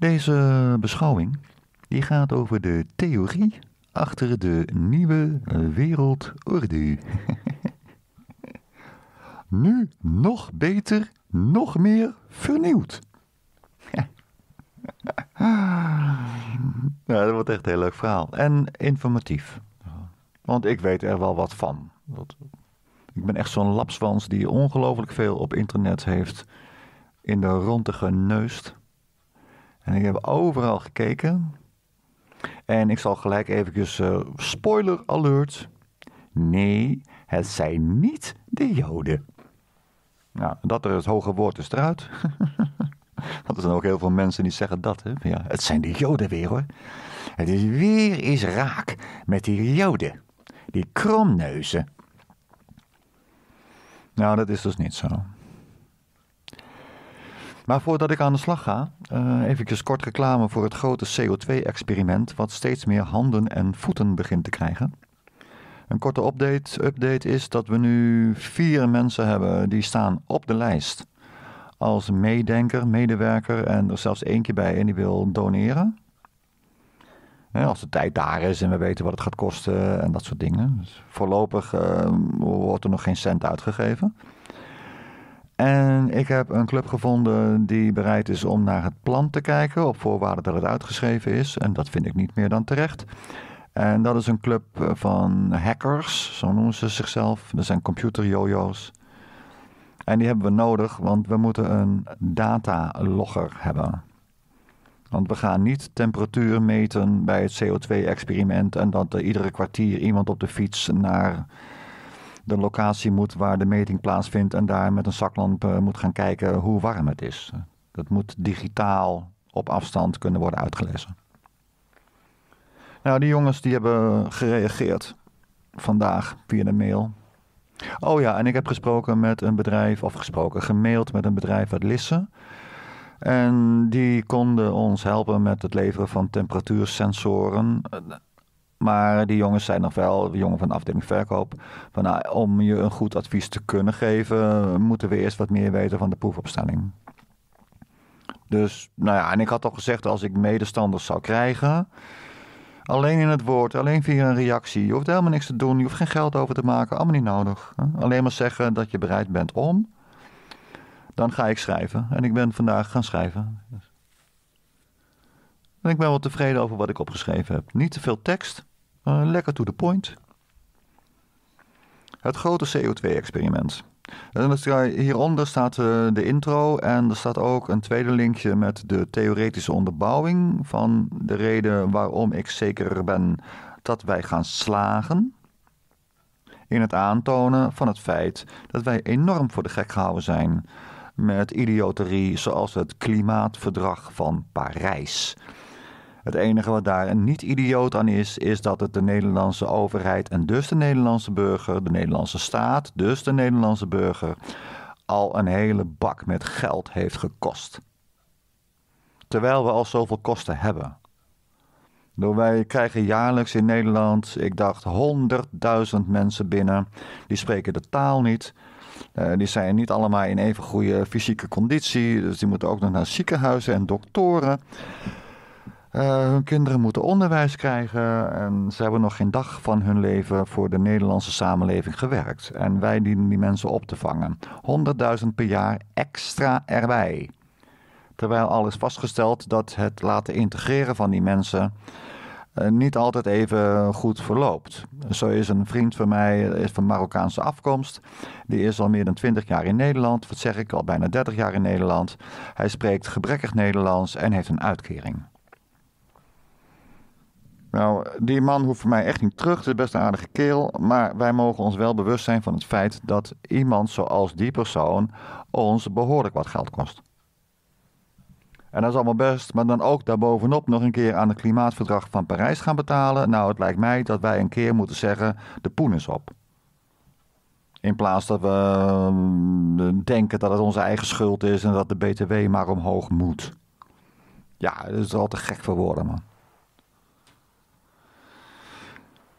Deze beschouwing die gaat over de theorie achter de nieuwe wereldorde. nu nog beter, nog meer vernieuwd. dat wordt echt een heel leuk verhaal. En informatief. Want ik weet er wel wat van. ik ben echt zo'n lapswans die ongelooflijk veel op internet heeft in de rondte geneust. En ik heb overal gekeken. En ik zal gelijk even uh, eh, spoiler alert. Nee, het zijn niet de Joden. Nou, dat er het hoge woord is eruit. Want er zijn ook heel veel mensen die zeggen dat. Hè? Ja, het zijn de Joden weer hoor. Het is weer eens raak met die Joden. Die kromneuzen. Nou, dat is dus niet zo. Maar voordat ik aan de slag ga, uh, eh, even kort reclame voor het grote CO2-experiment, wat steeds meer handen en voeten begint te krijgen. Een korte update, update is dat we nu vier mensen hebben die staan op de lijst als meedenker, medewerker en er zelfs één keer bij en die wil doneren. als de tijd daar is en we weten wat het gaat kosten en dat soort dingen. Dus voorlopig eh, wordt er nog geen cent uitgegeven. En ik heb een club gevonden die bereid is om naar het plan te kijken, op voorwaarde dat het uitgeschreven is. En dat vind ik niet meer dan terecht. En dat is een club eh, van hackers, zo noemen ze zichzelf. Dat zijn computerjojo's. En die hebben we nodig, want we moeten een datalogger hebben. Want we gaan niet temperatuur meten bij het CO2-experiment en dat er iedere kwartier iemand op de fiets naar de locatie moet waar de meting plaatsvindt en daar met een zaklamp eh, moet gaan kijken hoe warm het is. Dat moet digitaal op afstand kunnen worden uitgelezen. Nou, die jongens die hebben gereageerd vandaag via de mail. Oh ja, en ik heb gesproken met een bedrijf, of gesproken, gemaild met een bedrijf uit Lisse. En die konden ons helpen met het leveren van temperatuursensoren. Maar die jongens zijn nog wel, de jongen van afdeling verkoop. Van, nou, om je een goed advies te kunnen geven, moeten we eerst wat meer weten van de proefopstelling. Dus, nou ja, en ik had al gezegd, als ik medestanders zou krijgen, alleen in het woord, alleen via een reactie. Je hoeft helemaal niks te doen, je hoeft geen geld over te maken, allemaal niet nodig. Alleen maar zeggen dat je bereid bent om, dan ga ik schrijven. En ik ben vandaag gaan schrijven. Dus. En ik ben wel tevreden over wat ik opgeschreven heb. Niet te veel tekst, eh, lekker to the point. Het grote CO2-experiment. Hieronder staat eh, de intro en er staat ook een tweede linkje met de theoretische onderbouwing van de reden waarom ik zeker ben dat wij gaan slagen in het aantonen van het feit dat wij enorm voor de gek gehouden zijn met idioterie zoals het klimaatverdrag van Parijs. Het enige wat daar niet idioot aan is, is dat het de Nederlandse overheid en dus de Nederlandse burger, de Nederlandse staat, dus de Nederlandse burger, al een hele bak met geld heeft gekost. Terwijl we al zoveel kosten hebben. Wij krijgen jaarlijks in Nederland, ik dacht, 100.000 mensen binnen. Die spreken de taal niet. Eh, die zijn niet allemaal in even goede fysieke conditie. Dus die moeten ook nog naar ziekenhuizen en doktoren. Eh, hun kinderen moeten onderwijs krijgen en ze hebben nog geen dag van hun leven voor de Nederlandse samenleving gewerkt. En wij dienen die mensen op te vangen. 100.000 per jaar extra erbij. Terwijl al is vastgesteld dat het laten integreren van die mensen eh, niet altijd even goed verloopt. Zo is een vriend van mij eh, is van Marokkaanse afkomst. Die is al meer dan 20 jaar in Nederland. Wat zeg ik, al bijna 30 jaar in Nederland. Hij spreekt gebrekkig Nederlands en heeft een uitkering. Nou, die man hoeft voor mij echt niet terug. Het is best een aardige keel. Maar wij mogen ons wel bewust zijn van het feit dat iemand zoals die persoon ons behoorlijk wat geld kost. En dat is allemaal best, maar dan ook daarbovenop nog een keer aan het klimaatverdrag van Parijs gaan betalen. Nou, het lijkt mij dat wij een keer moeten zeggen: de poen is op. In plaats dat we eh, denken dat het onze eigen schuld is en dat de BTW maar omhoog moet. Ja, dat is al te gek voor woorden, man.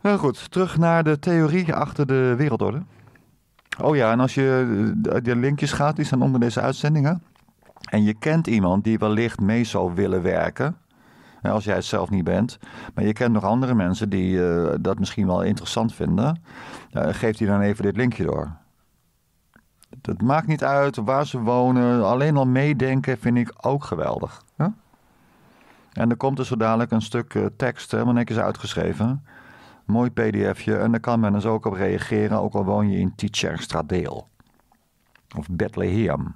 Heel goed, terug naar de theorie achter de wereldorde. Oh ja, en als je eh, de linkjes gaat, die staan onder deze uitzendingen. En je kent iemand die wellicht mee zou willen werken. Als jij het zelf niet bent. Maar je kent nog andere mensen die eh, dat misschien wel interessant vinden. Uh, geef die dan even dit linkje door. Het maakt niet uit waar ze wonen. Alleen al meedenken vind ik ook geweldig. En er komt er dus zo dadelijk een stuk tekst, helemaal netjes uitgeschreven. Mooi pdfje en daar kan men dus ook op reageren, ook al woon je in Stradeel Of Bethlehem.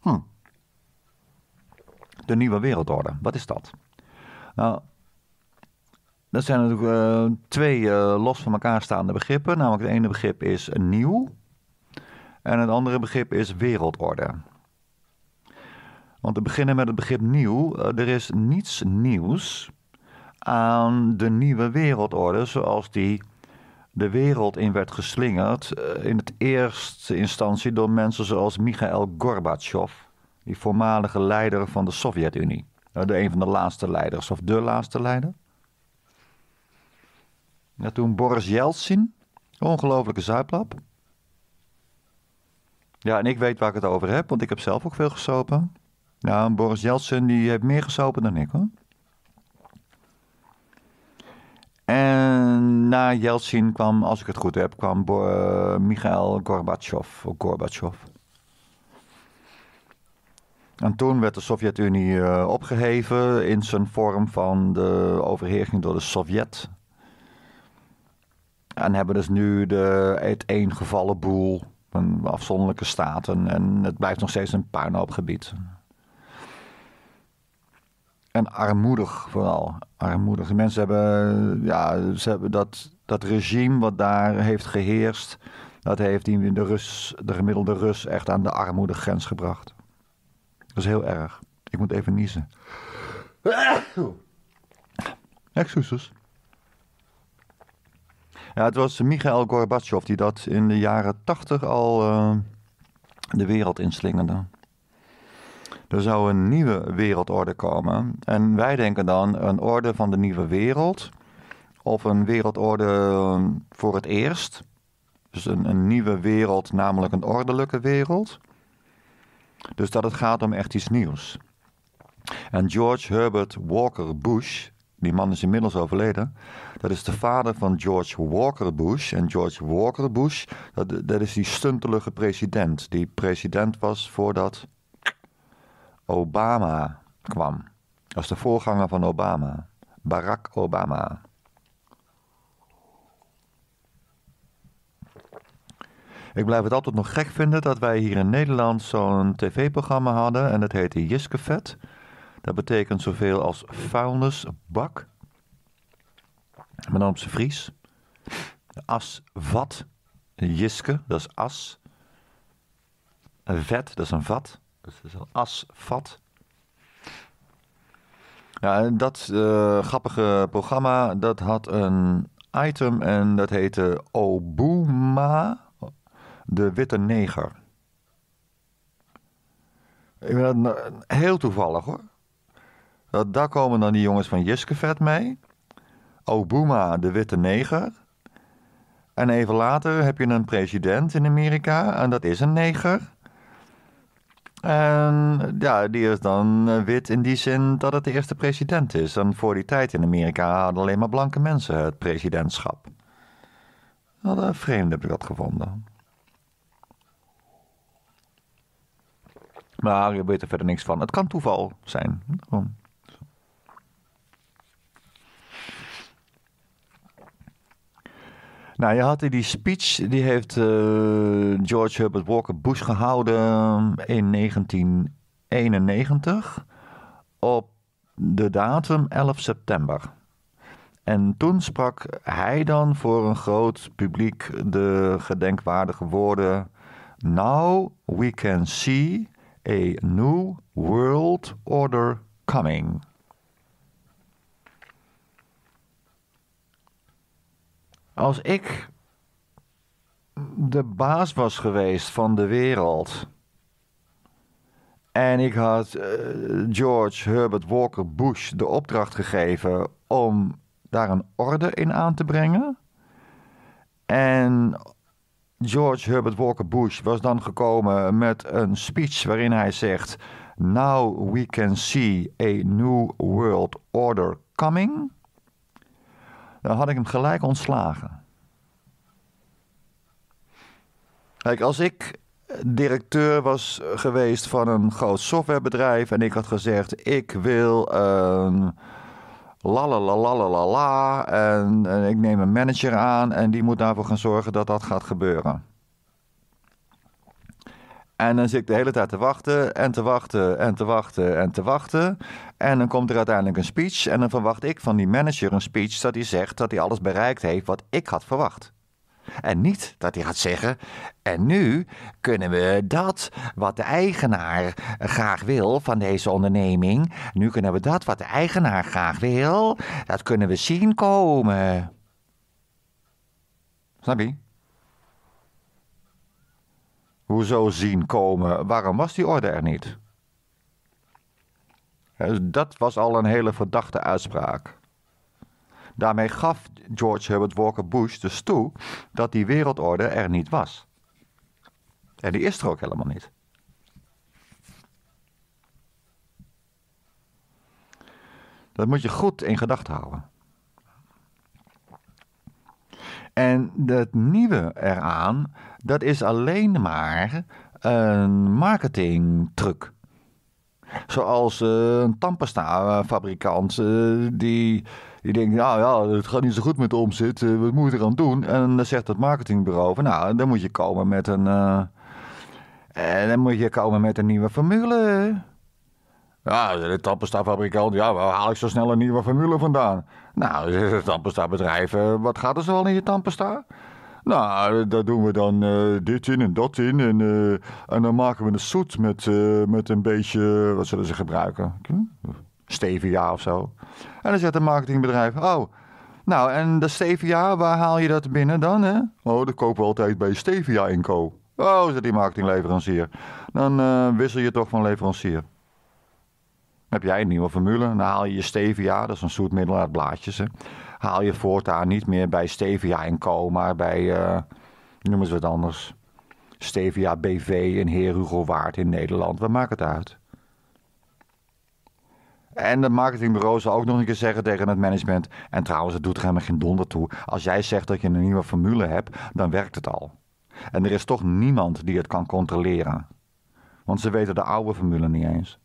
Hm. De nieuwe wereldorde, wat is dat? Nou, dat zijn natuurlijk eh, twee eh, los van elkaar staande begrippen. Namelijk het ene begrip is nieuw en het andere begrip is wereldorde. Want te beginnen met het begrip nieuw, eh, er is niets nieuws aan de nieuwe wereldorde zoals die de wereld in werd geslingerd. Eh, in het eerste instantie door mensen zoals Michael Gorbachev, die voormalige leider van de Sovjet-Unie. Nou, de een van de laatste leiders, of de laatste leider. Ja, toen Boris Yeltsin, ongelofelijke zuiplap. Ja, en ik weet waar ik het over heb, want ik heb zelf ook veel gesopen. Ja, Boris Yeltsin die heeft meer gesopen dan ik hoor. na Yeltsin kwam, als ik het goed heb, kwam uh, eh, Mikhail Gorbachev. Gorbachev. En toen werd de Sovjet-Unie eh, opgeheven in zijn vorm van de overheersing door de Sovjet. En hebben dus nu de uiteengevallen boel van afzonderlijke staten. En het blijft nog steeds een puinhoopgebied. En armoedig vooral. Armoedig. mensen hebben, ja, ze hebben dat, dat regime wat daar heeft geheerst. Dat heeft die, de, de gemiddelde Rus echt aan de armoedegrens gebracht. Dat is heel erg. Ik moet even niezen. Excuses. Ja, het was Michael Gorbachev die dat in de jaren tachtig al eh, de wereld inslingerde. Er zou een nieuwe wereldorde komen. En wij denken dan een orde van de nieuwe wereld. Of een wereldorde ehm, voor het eerst. Dus een, een nieuwe wereld, namelijk een ordelijke wereld. Dus dat het gaat om echt iets nieuws. En George Herbert Walker Bush, die man is inmiddels overleden. Dat is de vader van George Walker Bush. En George Walker Bush, dat, dat is die stuntelige president. Die president was voordat Obama kwam. Dat de voorganger van Obama. Barack Obama. Ik blijf het altijd nog gek vinden dat wij hier in Nederland zo'n tv-programma hadden en dat heette Jiskevet. Dat betekent zoveel als vuilnisbak. name op is Vries. Asvat. Jiske, dat is as. Vet, dat is een vat. Dat is een asvat. Ja, dat eh, grappige programma, dat had een item en dat heette Obuma, de witte neger. Ik weet dat nou, heel toevallig hoor. Dat, daar komen dan die jongens van Jiskevet mee. Obama, de witte neger. En even later heb je een president in Amerika en dat is een neger. En ehm, ja, die is dan eh, wit in die zin dat het de eerste president is. En voor die tijd in Amerika hadden alleen maar blanke mensen het presidentschap. Wat vreemd heb ik dat gevonden. Maar je weet er verder niks van. Het kan toeval zijn. Hm, Nou, je had die speech, die heeft eh, George Herbert Walker Bush gehouden in 1991 op de datum 11 september. En toen sprak hij dan voor een groot publiek de gedenkwaardige woorden: Now we can see a new world order coming. Als ik de baas was geweest van de wereld. En ik had eh, George Herbert Walker Bush de opdracht gegeven om daar een orde in aan te brengen. En George Herbert Walker Bush was dan gekomen met een speech waarin hij zegt: Now we can see a new world order coming dan had ik hem gelijk ontslagen. Kijk, als ik directeur was geweest van een groot softwarebedrijf en ik had gezegd: ik wil een la en ik neem een manager aan en die moet daarvoor gaan zorgen dat dat gaat gebeuren. En dan zit ik de hele tijd te wachten en te wachten en te wachten en te wachten. En dan komt er uiteindelijk een speech. En dan verwacht ik van die manager een speech dat hij zegt dat hij alles bereikt heeft wat ik had verwacht. En niet dat hij gaat zeggen. En nu kunnen we dat wat de eigenaar graag wil van deze onderneming. Nu kunnen we dat wat de eigenaar graag wil. Dat kunnen we zien komen. Snap je? hoezo zien komen? Waarom was die orde er niet? Dat was al een hele verdachte uitspraak. Daarmee gaf George Herbert Walker Bush dus toe dat die wereldorde er niet was. En die is er ook helemaal niet. Dat moet je goed in gedachten houden. En het nieuwe eraan dat is alleen maar een marketingtruc. Zoals eh, een tandpastafabrikant eh, die, die denkt, nou ja, het gaat niet zo goed met de omzet, eh, wat moet je eraan doen? En dan zegt het marketingbureau van, nou, dan moet je komen met een, dan moet je komen met een nieuwe formule. Ja, de tandpastafabrikant, ja, waar haal ik zo snel een nieuwe formule vandaan? Nou, de tandpastabedrijven, wat gaat er zoal in je tandpasta? Nou, daar doen we dan eh, dit in en dat in. En, eh, en dan maken we een soet met, eh, met een beetje, wat zullen ze gebruiken? Hm? Stevia of zo. En dan zegt een marketingbedrijf, oh, nou en de stevia, waar haal je dat binnen dan? Hè? Oh, dat kopen we altijd bij Stevia Inco. Oh, zegt die marketingleverancier. Dan wissel je toch van leverancier. heb jij een nieuwe formule, dan haal je je stevia, dat is een zoetmiddel uit blaadjes. Hè? haal je voortaan niet meer bij Stevia en Co. Maar bij, uh, eh, noem eens wat anders. Stevia BV en Heer Hugo Waard in Nederland. Wat maakt het uit? En het marketingbureau zal ook nog een keer zeggen tegen het management. En trouwens, het doet er helemaal geen donder toe. Als jij zegt dat je een nieuwe formule hebt, dan werkt het al. En er is toch niemand die het kan controleren. Want ze weten de oude formule niet eens.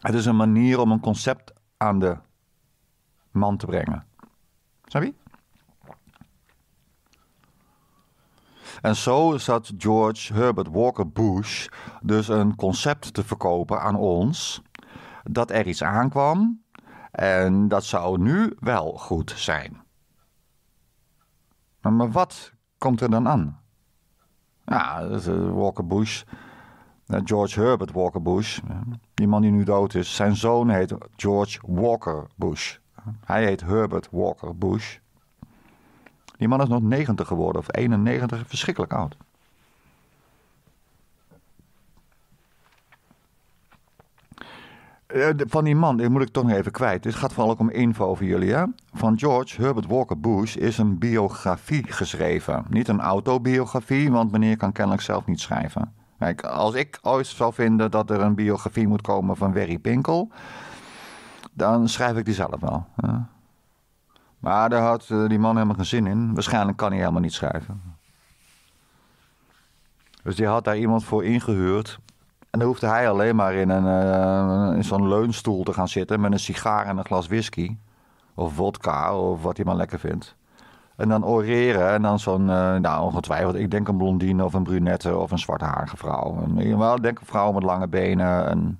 Het is een manier om een concept aan de man te brengen. Snap je? En zo zat George Herbert Walker Bush dus een concept te verkopen aan ons dat er iets aankwam en dat zou nu wel goed zijn. Maar wat komt er dan aan? Nou, Walker Bush, eh, George Herbert Walker Bush, eh, die man die nu dood is, zijn zoon heet George Walker Bush. Hij heet Herbert Walker Bush. Die man is nog 90 geworden, of 91, verschrikkelijk oud. Eh, van die man, dit moet ik toch nog even kwijt. Dit gaat vooral ook om info voor jullie. Hè? Van George Herbert Walker Bush is een biografie geschreven. Niet een autobiografie, want meneer kan kennelijk zelf niet schrijven. Kijk, als ik ooit zou vinden dat er een biografie moet komen van Werry Pinkel, dan schrijf ik die zelf wel. Maar daar had eh, die man helemaal geen zin in. Waarschijnlijk kan hij helemaal niet schrijven. Dus die had daar iemand voor ingehuurd. En dan hoefde hij alleen maar in, een, eh, in zo'n leunstoel te gaan zitten met een sigaar en een glas whisky. Of vodka, of wat hij maar lekker vindt. En dan oreren. En dan zo'n, eh, nou ongetwijfeld, ik denk een blondine of een brunette of een haarige vrouw. En, ik denk een vrouw met lange benen. En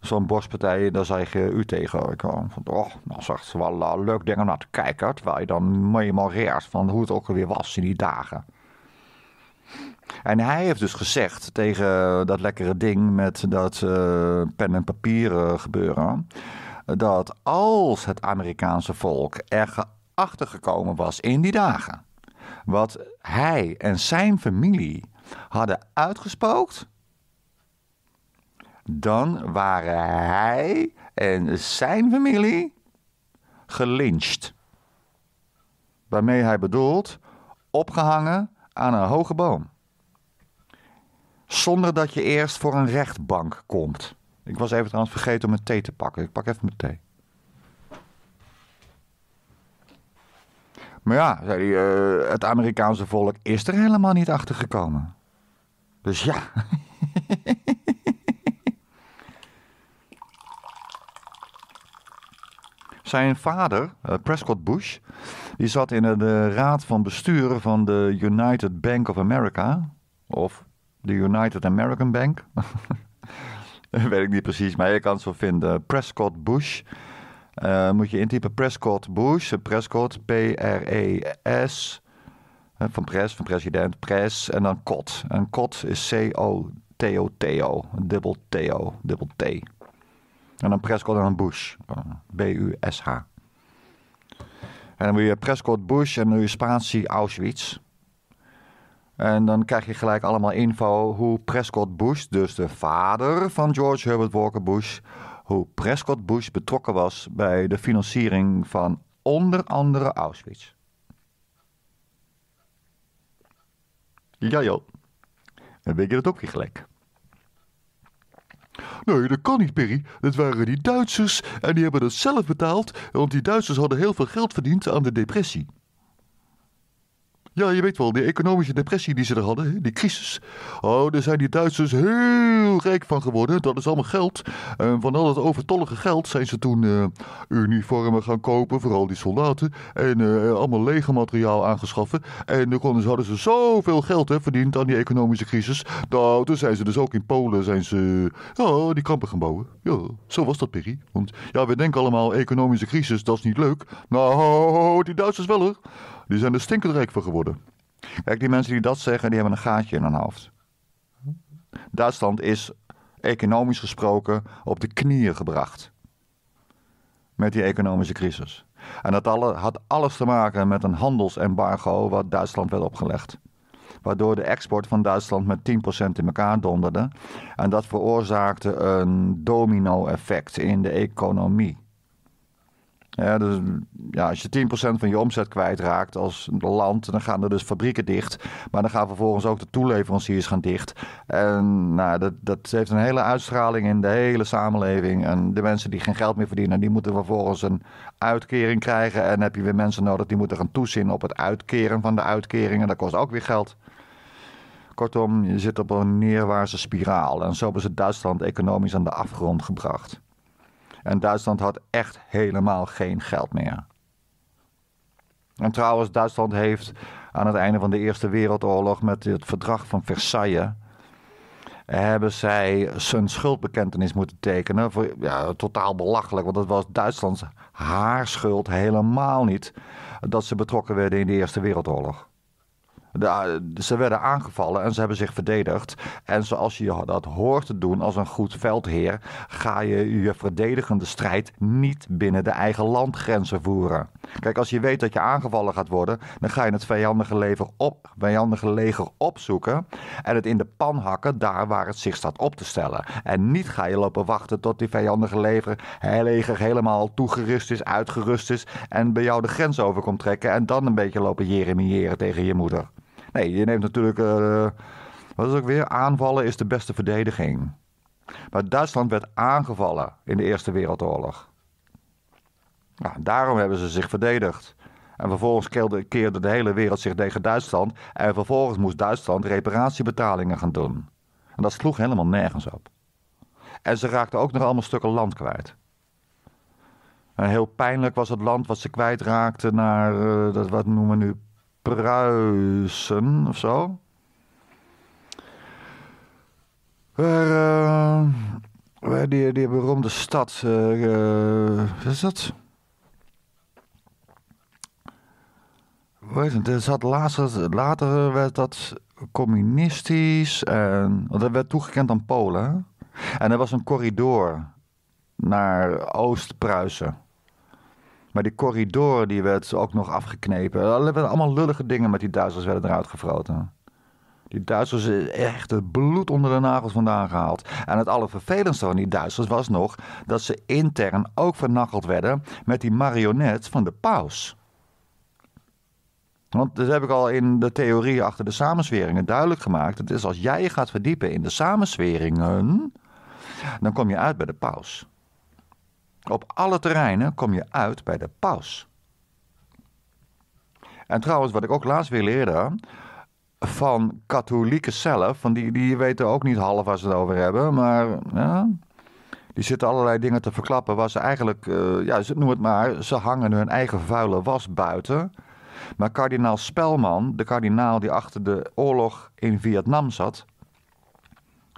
zo'n borstpartij, daar zei je u tegen. Ik oh, van, oh, nou zegt ze wel eh, leuk ding om naar te kijken. Terwijl je dan memoreert van hoe het ook alweer was in die dagen. En hij heeft dus gezegd tegen dat lekkere ding met dat eh, pen en papier gebeuren. Dat als het Amerikaanse volk er achtergekomen was in die dagen. Wat hij en zijn familie hadden uitgespookt, dan waren hij en zijn familie gelincht, Waarmee hij bedoelt opgehangen aan een hoge boom. Zonder dat je eerst voor een rechtbank komt. Ik was even trouwens vergeten om mijn thee te pakken. Ik pak even mijn thee. Maar ja, zei eh, het Amerikaanse volk is er helemaal niet achter gekomen. Dus ja. Zijn vader, eh, Prescott Bush, die zat in de raad van bestuur van de United Bank of America. Of de United American Bank. Weet ik niet precies, maar je kan het zo vinden. Prescott Bush uh, moet je intypen Prescott Bush, Prescott, P-R-E-S, van pres, van president, pres, en dan kot. En kot is C-O-T-O-T-O, dubbel T-O, dubbel T. En dan Prescott en dan Bush, B-U-S-H. En dan weer Prescott Bush en dan je spatie Auschwitz. En dan krijg je gelijk allemaal info hoe Prescott Bush, dus de vader van George Herbert Walker Bush, hoe Prescott Bush betrokken was bij de financiering van onder andere Auschwitz. Ja joh, dan ben je dat ook weer gelijk. Nee, dat kan niet, Perry. Dat waren die Duitsers en die hebben dat zelf betaald, want die Duitsers hadden heel veel geld verdiend aan de depressie. Ja, je weet wel, die economische depressie die ze er hadden, die crisis. Oh, daar zijn die Duitsers heel rijk van geworden. Dat is allemaal geld. En van al dat overtollige geld zijn ze toen eh, uniformen gaan kopen, vooral die soldaten. En uh, allemaal legermateriaal aangeschaffen. En dan konden ze, hadden ze zoveel geld hè, verdiend aan die economische crisis. Nou, toen zijn ze dus ook in Polen zijn ze, oh die kampen gaan bouwen. Ja, zo was dat, Perry. Want ja, we denken allemaal, economische crisis, dat is niet leuk. Nou, die Duitsers wel hoor. Die zijn er stinkend rijk van geworden. Kijk, die mensen die dat zeggen, die hebben een gaatje in hun hoofd. Duitsland is economisch gesproken op de knieën gebracht. Met die economische crisis. En dat had alles te maken met een handelsembargo wat Duitsland werd opgelegd. Waardoor de export van Duitsland met 10% in elkaar donderde. En dat veroorzaakte een domino-effect in de economie. Ja, dus ja, als je 10% van je omzet kwijtraakt als land, dan gaan er dus fabrieken dicht. Maar dan gaan vervolgens ook de toeleveranciers gaan dicht. En nou, dat, dat heeft een hele uitstraling in de hele samenleving. En de mensen die geen geld meer verdienen, die moeten vervolgens een uitkering krijgen. En heb je weer mensen nodig die moeten gaan toezien op het uitkeren van de uitkeringen. Dat kost ook weer geld. Kortom, je zit op een neerwaartse spiraal. En zo is het Duitsland economisch aan de afgrond gebracht. En Duitsland had echt helemaal geen geld meer. En trouwens, Duitsland heeft aan het einde van de Eerste Wereldoorlog met het verdrag van Versailles. Hebben zij zijn schuldbekentenis moeten tekenen? Voor, ja, totaal belachelijk, want het was Duitslands haar schuld helemaal niet dat ze betrokken werden in de Eerste Wereldoorlog. Eh, ze werden aangevallen en ze hebben zich verdedigd. En zoals je dat hoort te doen als een goed veldheer, ga je je verdedigende strijd niet binnen de eigen landgrenzen voeren. Kijk, als je weet dat je aangevallen gaat worden, dan ga je het vijandige, leger op, vijandige leger opzoeken en het in de pan hakken daar waar het zich staat op te stellen. En niet ga je lopen wachten tot die vijandige lever, leger helemaal toegerust is, uitgerust is en bij jou de grens over komt trekken en dan een beetje lopen jeremiëren tegen je moeder. Nee, je neemt natuurlijk. Eh, wat is ook weer? Aanvallen is de beste verdediging. Maar Duitsland werd aangevallen in de Eerste Wereldoorlog. Nou, daarom hebben ze zich verdedigd. En vervolgens keerde, de hele wereld zich tegen Duitsland. En vervolgens moest Duitsland reparatiebetalingen gaan doen. En dat sloeg helemaal nergens op. En ze raakten ook nog allemaal stukken land kwijt. En heel pijnlijk was het land wat ze kwijtraakten naar, eh, dat, wat noemen we nu, Pruisen of zo. Eh, waar, die, die beroemde stad, eh, eh, wat is dat? Weet het? Zat later, later werd dat communistisch en. Want dat werd toegekend aan Polen. En er was een corridor naar Oost-Pruisen. Maar die corridor die werd ook nog afgeknepen. hebben allemaal lullige dingen met die Duitsers werden eruit gefroten. Die Duitsers is echt het bloed onder de nagels vandaan gehaald. En het allervervelendste van die Duitsers was nog dat ze intern ook vernacheld werden met die marionet van de paus. Want dat heb ik al in de theorie achter de samensweringen duidelijk gemaakt. Het is als jij je gaat verdiepen in de samensweringen, dan kom je uit bij de paus. Op alle terreinen kom je uit bij de paus. En trouwens, wat ik ook laatst weer leerde van katholieken zelf, van die, die weten ook niet half waar ze het over hebben, maar ja, die zitten allerlei dingen te verklappen waar ze eigenlijk, eh, ja, noem het maar, ze hangen hun eigen vuile was buiten. Maar kardinaal Spelman, de kardinaal die achter de oorlog in Vietnam zat,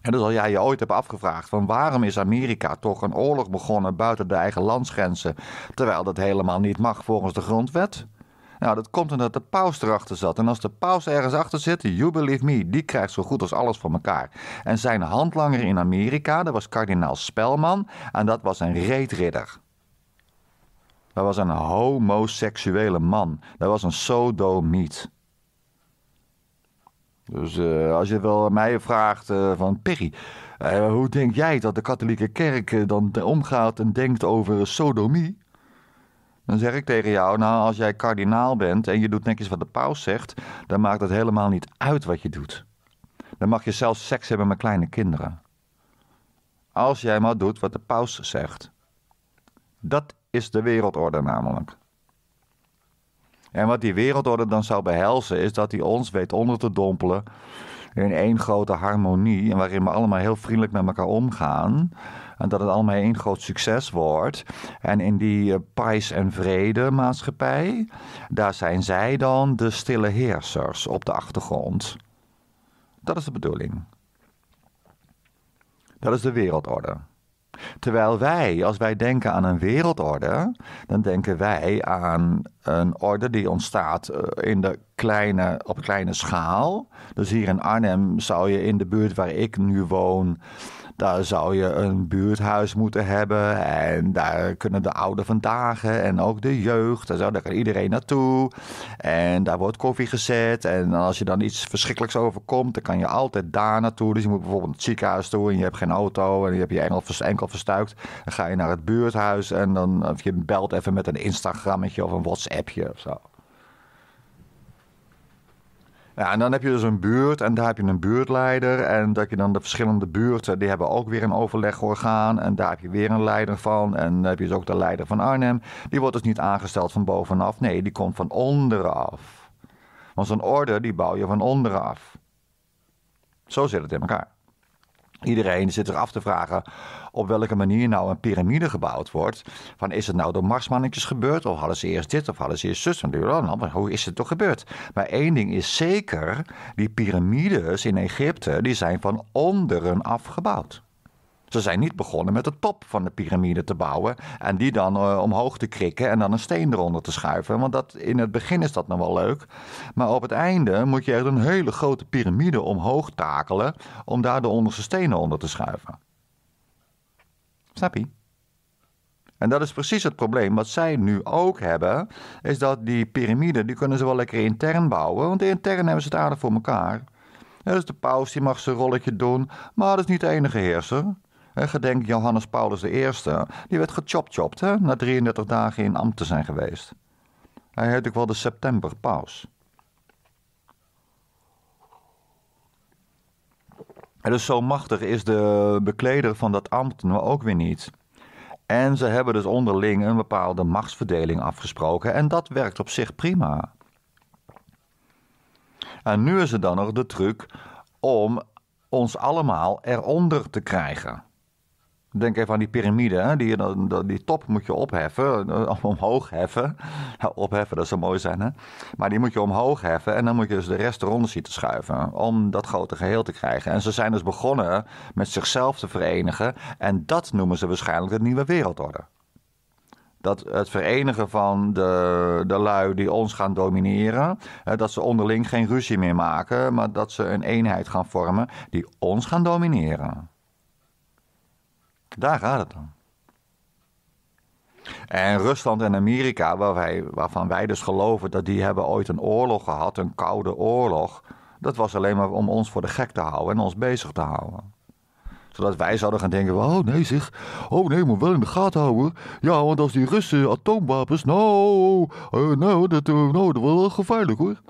en dus al jij je ooit hebt afgevraagd: van waarom is Amerika toch een oorlog begonnen buiten de eigen landsgrenzen, terwijl dat helemaal niet mag volgens de grondwet? Nou, dat komt omdat de paus erachter zat. En als de paus ergens achter zit, you believe me, die krijgt zo goed als alles voor elkaar. En zijn handlanger in Amerika, dat was kardinaal Spelman, en dat was een reetridder. Dat was een homoseksuele man. Dat was een sodomiet. Dus eh, als je wel mij vraagt eh, van Perry, eh, hoe denk jij dat de katholieke kerk dan omgaat en denkt over sodomie? Dan zeg ik tegen jou, nou als jij kardinaal bent en je doet netjes wat de paus zegt, dan maakt het helemaal niet uit wat je doet. Dan mag je zelfs seks hebben met kleine kinderen. Als jij maar doet wat de paus zegt. Dat is de wereldorde namelijk. En wat die wereldorde dan zou behelzen, is dat hij ons weet onder te dompelen in één grote harmonie. En waarin we allemaal heel vriendelijk met elkaar omgaan. En dat het allemaal één groot succes wordt. En in die uh, en vrede-maatschappij, daar zijn zij dan de stille heersers op de achtergrond. Dat is de bedoeling. Dat is de wereldorde. Terwijl wij, als wij denken aan een wereldorde, dan denken wij aan een orde die ontstaat eh, in de kleine, op kleine schaal. Dus hier in Arnhem zou je in de buurt waar ik nu woon daar zou je een buurthuis moeten hebben. En daar kunnen de ouderen dagen en ook de jeugd. Daar, zou, daar kan iedereen naartoe. En daar wordt koffie gezet. En als je dan iets verschrikkelijks overkomt, dan kan je altijd daar naartoe. Dus je moet bijvoorbeeld het ziekenhuis toe en je hebt geen auto en je hebt je enkel, enkel verstuikt. Dan ga je naar het buurthuis en dan of je belt even met een Instagrammetje of een WhatsAppje of zo. Ja, en dan heb je dus een buurt en daar heb je een buurtleider. En dat je dan de verschillende buurten, die hebben ook weer een overlegorgaan. En daar heb je weer een leider van. En dan heb je dus ook de leider van Arnhem. Die wordt dus niet aangesteld van bovenaf. Nee, die komt van onderaf. Want zo'n orde, die bouw je van onderaf. Zo zit het in elkaar. Iedereen zit er af te vragen op welke manier nou een piramide gebouwd wordt. Van is het nou door marsmannetjes gebeurd? Of hadden ze eerst dit of hadden ze eerst zus? Oh, nou, hoe is het toch gebeurd? Maar één ding is zeker, die piramides in Egypte die zijn van onderen afgebouwd. Ze zijn niet begonnen met de top van de piramide te bouwen en die dan eh, omhoog te krikken en dan een steen eronder te schuiven. Want dat, in het begin is dat nog wel leuk. Maar op het einde moet je echt een hele grote piramide omhoog takelen om daar de onderste stenen onder te schuiven. Snap je? En dat is precies het probleem. Wat zij nu ook hebben, is dat die piramide, die kunnen ze wel lekker intern bouwen. Want intern hebben ze het aardig voor elkaar. dus de paus die mag zijn rolletje doen, maar dat is niet de enige heerser. Gedenk Johannes Paulus I, die werd hè? na 33 dagen in ambt te zijn geweest. Hij heet ook wel de Septemberpaus. Dus zo machtig is de bekleder van dat ambt maar nou ook weer niet. En ze hebben dus onderling een bepaalde machtsverdeling afgesproken en dat werkt op zich prima. En nu is er dan nog de truc om ons allemaal eronder te krijgen. Denk even aan die piramide. Die, die top moet je opheffen, omhoog heffen. Nou, opheffen, dat zou mooi zijn. Hè? Maar die moet je omhoog heffen en dan moet je dus de rest eronder zien te schuiven. Om dat grote geheel te krijgen. En ze zijn dus begonnen met zichzelf te verenigen. En dat noemen ze waarschijnlijk de nieuwe wereldorde. Dat het verenigen van de, de lui die ons gaan domineren. Dat ze onderling geen ruzie meer maken. Maar dat ze een eenheid gaan vormen die ons gaan domineren. Daar gaat het om. En Rusland en Amerika, waar wij, waarvan wij dus geloven dat die hebben ooit een oorlog gehad, een koude oorlog, dat was alleen maar om ons voor de gek te houden en ons bezig te houden. Zodat wij zouden gaan denken, oh nee zeg, oh nee, moet wel in de gaten houden. Ja, want als die Russen atoomwapens, nou, eh, nou, dat, uh, nou, dat wordt wel gevaarlijk hoor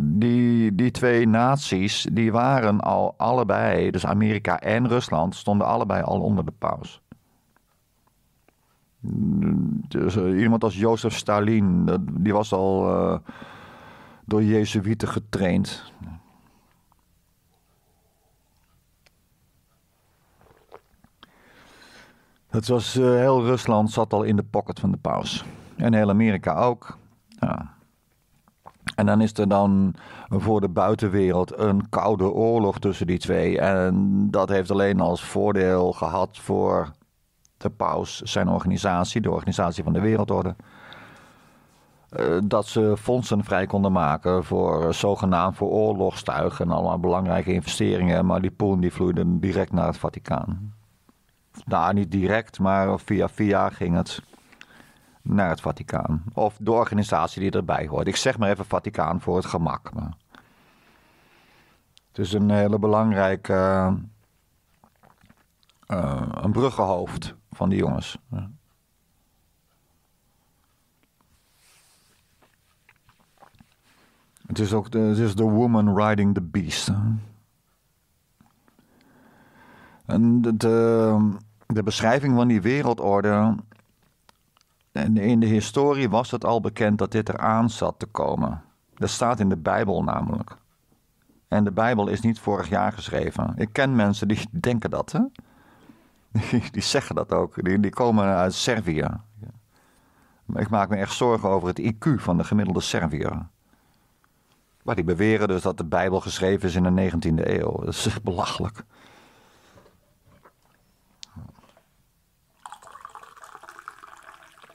die, die twee naties, die waren al allebei, dus Amerika en Rusland, stonden allebei al onder de paus. Dus, eh, iemand als Jozef Stalin, die was al eh, door Jezuïeten getraind. Het was, eh, heel Rusland zat al in de pocket van de paus. En heel Amerika ook. Ja. En dan is er dan voor de buitenwereld een koude oorlog tussen die twee. En dat heeft alleen als voordeel gehad voor de paus, zijn organisatie, de organisatie van de Wereldorde. Eh, dat ze fondsen vrij konden maken voor zogenaamd voor en allemaal belangrijke investeringen. Maar die poen die vloeide direct naar het Vaticaan. Nou, niet direct, maar via via ging het naar het Vaticaan. Of de organisatie die erbij hoort. Ik zeg maar even Vaticaan voor het gemak. Maar... Het is een hele belangrijke eh, eh, een bruggenhoofd van die jongens. Het is ook de, het is The Woman Riding the Beast. En de, de beschrijving van die wereldorde en in de historie was het al bekend dat dit eraan zat te komen. Dat staat in de Bijbel namelijk. En de Bijbel is niet vorig jaar geschreven. Ik ken mensen die denken dat, hè? Die, zeggen dat ook. Die, die komen uit Servië. Ik maak me echt zorgen over het IQ van de gemiddelde Serviër. Maar die beweren dus dat de Bijbel geschreven is in de 19e eeuw. Dat is belachelijk.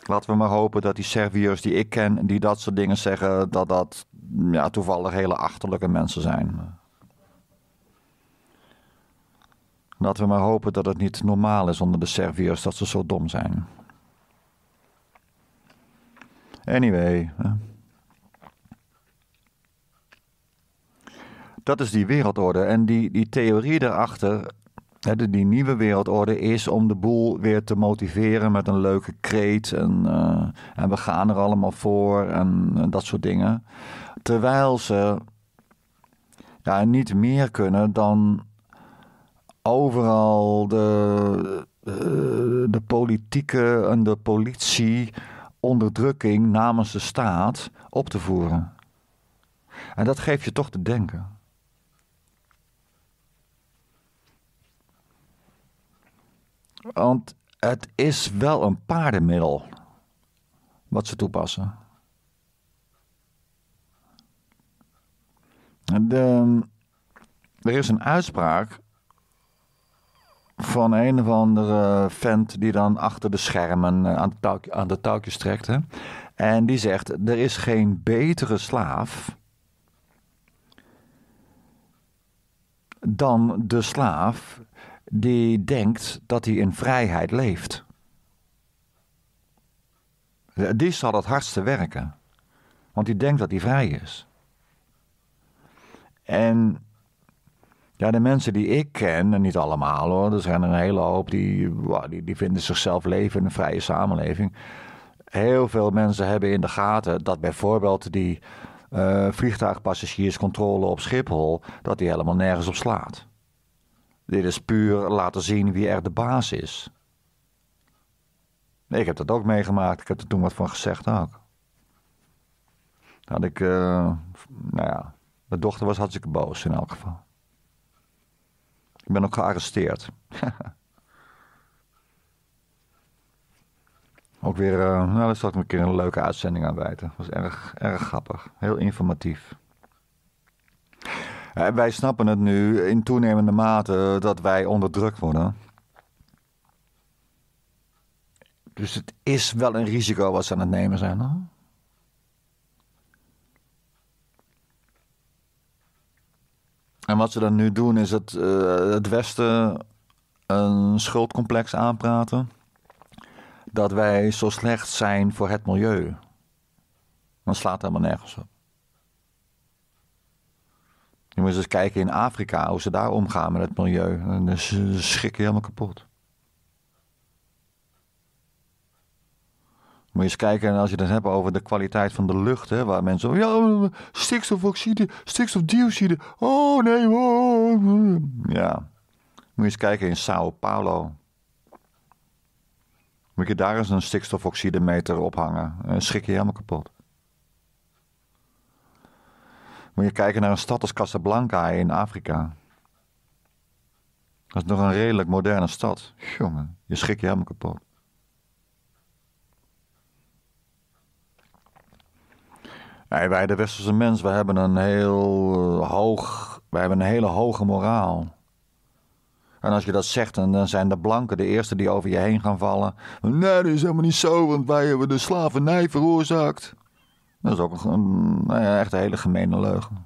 Laten we maar hopen dat die Serviërs die ik ken, die dat soort dingen zeggen, dat dat ja, toevallig hele achterlijke mensen zijn. Laten we maar hopen dat het niet normaal is onder de Serviërs dat ze zo dom zijn. Anyway. Dat is die wereldorde. En die, die theorie daarachter, He, die nieuwe wereldorde is om de boel weer te motiveren met een leuke kreet. En, eh, en we gaan er allemaal voor en, dat soort dingen. Terwijl ze ja, niet meer kunnen dan overal de, eh, de politieke en de politie onderdrukking namens de staat op te voeren. En dat geeft je toch te denken. Want het is wel een paardenmiddel wat ze toepassen. De, er is een uitspraak van een of andere vent die dan achter de schermen eh, aan de, touw, aan de touwtjes trekt. Hè? En die zegt: Er is geen betere slaaf dan de slaaf die denkt dat hij in vrijheid leeft. Die zal het hardste werken, want die denkt dat hij vrij is. En ja, de mensen die ik ken, en niet allemaal hoor, er zijn een hele hoop die, die, vinden zichzelf leven in een vrije samenleving. Heel veel mensen hebben in de gaten dat bijvoorbeeld die eh, vliegtuigpassagierscontrole op Schiphol, dat die helemaal nergens op slaat. Dit is puur laten zien wie er de baas is. Ik heb dat ook meegemaakt. Ik heb er toen wat van gezegd ook. Had ik, uh, nou ja, mijn dochter was hartstikke boos in elk geval. Ik ben ook gearresteerd. ook weer, eh, nou, daar zal ik een keer een leuke uitzending aan wijten. was erg, erg grappig. Heel informatief. Eh, wij snappen het nu in toenemende mate dat wij onderdrukt worden. Dus het is wel een risico wat ze aan het nemen zijn. Hè? En wat ze dan nu doen is het, eh, het Westen een schuldcomplex aanpraten. Dat wij zo slecht zijn voor het milieu. Dat slaat helemaal nergens op. Je moet eens kijken in Afrika hoe ze daar omgaan met het milieu. En dus ze schrikken helemaal kapot. Moet je eens kijken, en als je het hebt over de kwaliteit van de lucht, hè, waar mensen ja, eh, stikstofoxide, stikstofdioxide, oh nee, oh, oh. Ja, moet je eens kijken in Sao Paulo. Moet je daar eens een stikstofoxidemeter ophangen, Dan schrik je helemaal kapot. Moet je kijken naar een stad als Casablanca in Afrika. Dat is nog een redelijk moderne stad. Jongen, je schrik je helemaal kapot. wij, de westerse mens, we hebben een heel eh, hoog, wij hebben een hele hoge moraal. En als je dat zegt, dan zijn de blanken de eerste die over je heen gaan vallen. Nee, dat is helemaal niet zo, want wij hebben de slavernij veroorzaakt. Dat is ook een, nou echt een hele gemene leugen.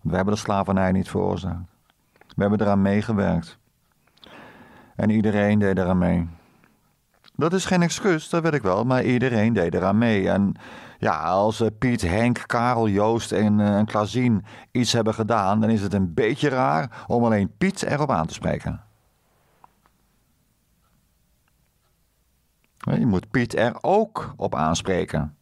We hebben de slavernij niet veroorzaakt. We hebben eraan meegewerkt. En iedereen deed eraan mee. Dat is geen excuus, dat weet ik wel, maar iedereen deed eraan mee. En ja, als eh, Piet, Henk, Karel, Joost en uh, Klaasien iets hebben gedaan, dan is het een beetje raar om alleen Piet erop aan te spreken. Je moet Piet er ook op aanspreken.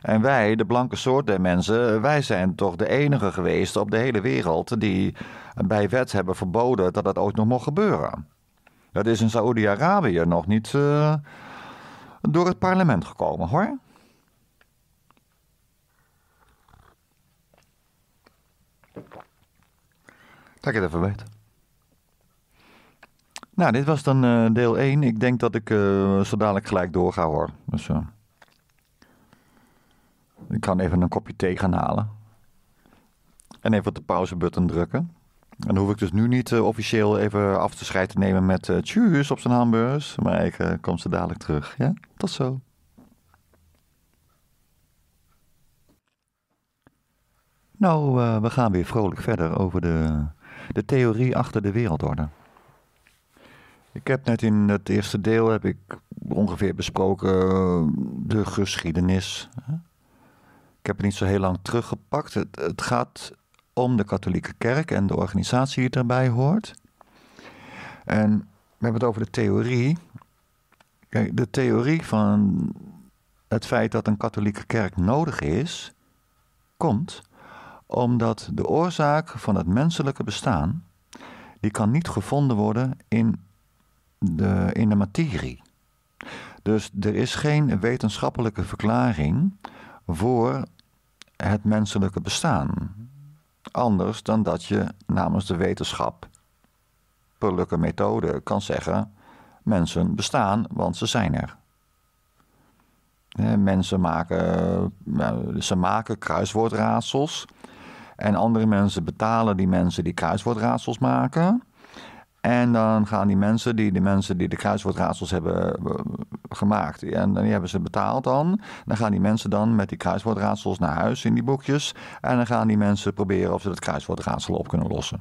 En wij, de blanke soort der mensen, wij zijn toch de enige geweest op de hele wereld die bij wet hebben verboden dat dat ooit nog mocht gebeuren. Dat is in Saoedi-Arabië nog niet eh, door het parlement gekomen hoor. Dat ik het even weet. Nou, dit was dan eh, deel 1. Ik denk dat ik eh, zo dadelijk gelijk doorga hoor. Dus, uh, ik kan even een kopje thee gaan halen. En even op de pauzebutton drukken. En dan hoef ik dus nu niet officieel even af te scheiden te nemen met uh, tjus op zijn hamburgers. Maar ik kom zo dadelijk terug. Ja, tot zo. Nou, we gaan weer vrolijk verder over de, de theorie achter de wereldorde. Ik heb net in het eerste deel heb ik ongeveer besproken eh, de geschiedenis. Ik heb het niet zo heel lang teruggepakt. Het, het gaat om de katholieke kerk en de organisatie die daarbij hoort. En we hebben het over de theorie. Kijk, de theorie van het feit dat een katholieke kerk nodig is, komt omdat de oorzaak van het menselijke bestaan, die kan niet gevonden worden in de, in de materie. Dus er is geen wetenschappelijke verklaring voor het menselijke bestaan. Anders dan dat je namens de wetenschap, perlijke methode, kan zeggen: mensen bestaan, want ze zijn er. Mensen maken, nou, ze maken kruiswoordraadsels. En andere mensen betalen die mensen die kruiswoordraadsels maken. En dan gaan die mensen, die, die mensen die de kruiswoordraadsels hebben eh, gemaakt, en die hebben ze betaald dan. Dan gaan die mensen dan met die kruiswoordraadsels naar huis in die boekjes. En dan gaan die mensen proberen of ze dat kruiswoordraadsel op kunnen lossen.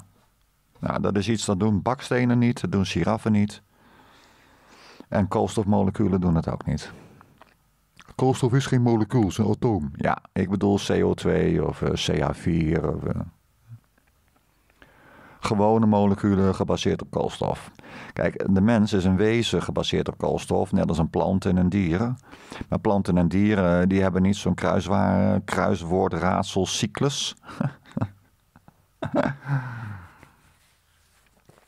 Nou, dat is iets dat doen bakstenen niet, dat doen giraffen niet. En koolstofmoleculen doen het ook niet. Koolstof is geen molecuul, het is een atoom. Ja, ik bedoel CO2 of eh, CH4 of... Eh, gewone moleculen gebaseerd op koolstof. Kijk, de mens is een wezen gebaseerd op koolstof, net als een plant en een dier. Maar planten en dieren eh, die hebben niet zo'n kruiswoordraadselcyclus.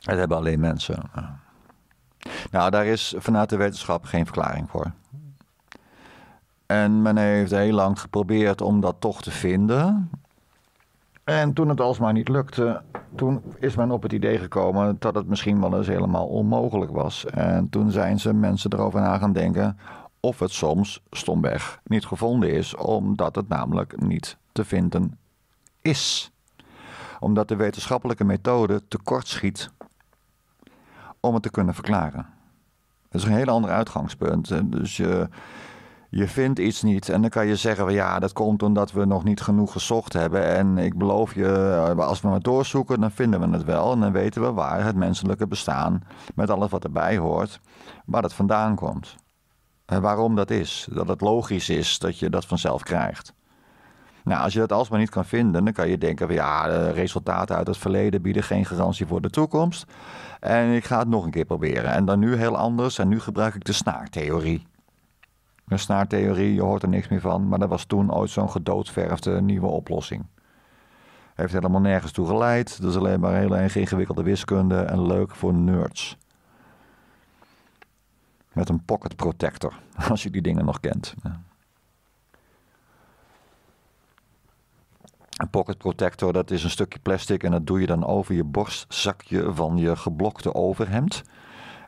Het hebben alleen mensen. Nou, daar is vanuit de wetenschap geen verklaring voor. En men heeft heel lang geprobeerd om dat toch te vinden. En toen het alsmaar niet lukte, toen is men op het idee gekomen dat het misschien wel eens helemaal onmogelijk was. En toen zijn ze mensen erover na gaan denken of het soms stomweg niet gevonden is, omdat het namelijk niet te vinden is. Omdat de wetenschappelijke methode tekortschiet om het te kunnen verklaren. Dat is een heel ander uitgangspunt. Dus je. Eh, je vindt iets niet. En dan kan je zeggen, ja, dat komt omdat we nog niet genoeg gezocht hebben. En ik beloof je, eh, als we maar doorzoeken, dan vinden we het wel. En dan weten we waar het menselijke bestaan, met alles wat erbij hoort, waar het vandaan komt. En waarom dat is. Dat het logisch is dat je dat vanzelf krijgt. Nou, als je dat alsmaar niet kan vinden, dan kan je denken: van, ja, de resultaten uit het verleden bieden geen garantie voor de toekomst. En ik ga het nog een keer proberen. En dan nu heel anders. En nu gebruik ik de snaartheorie. Een snaartheorie, je hoort er niks meer van, maar dat was toen ooit zo'n gedoodverfde nieuwe oplossing. Heeft helemaal nergens toe geleid, dat is alleen maar heel erg ingewikkelde wiskunde en leuk voor nerds. Met een pocket protector, als je die dingen nog kent. Een pocket protector, dat is een stukje plastic en dat doe je dan over je borstzakje van je geblokte overhemd.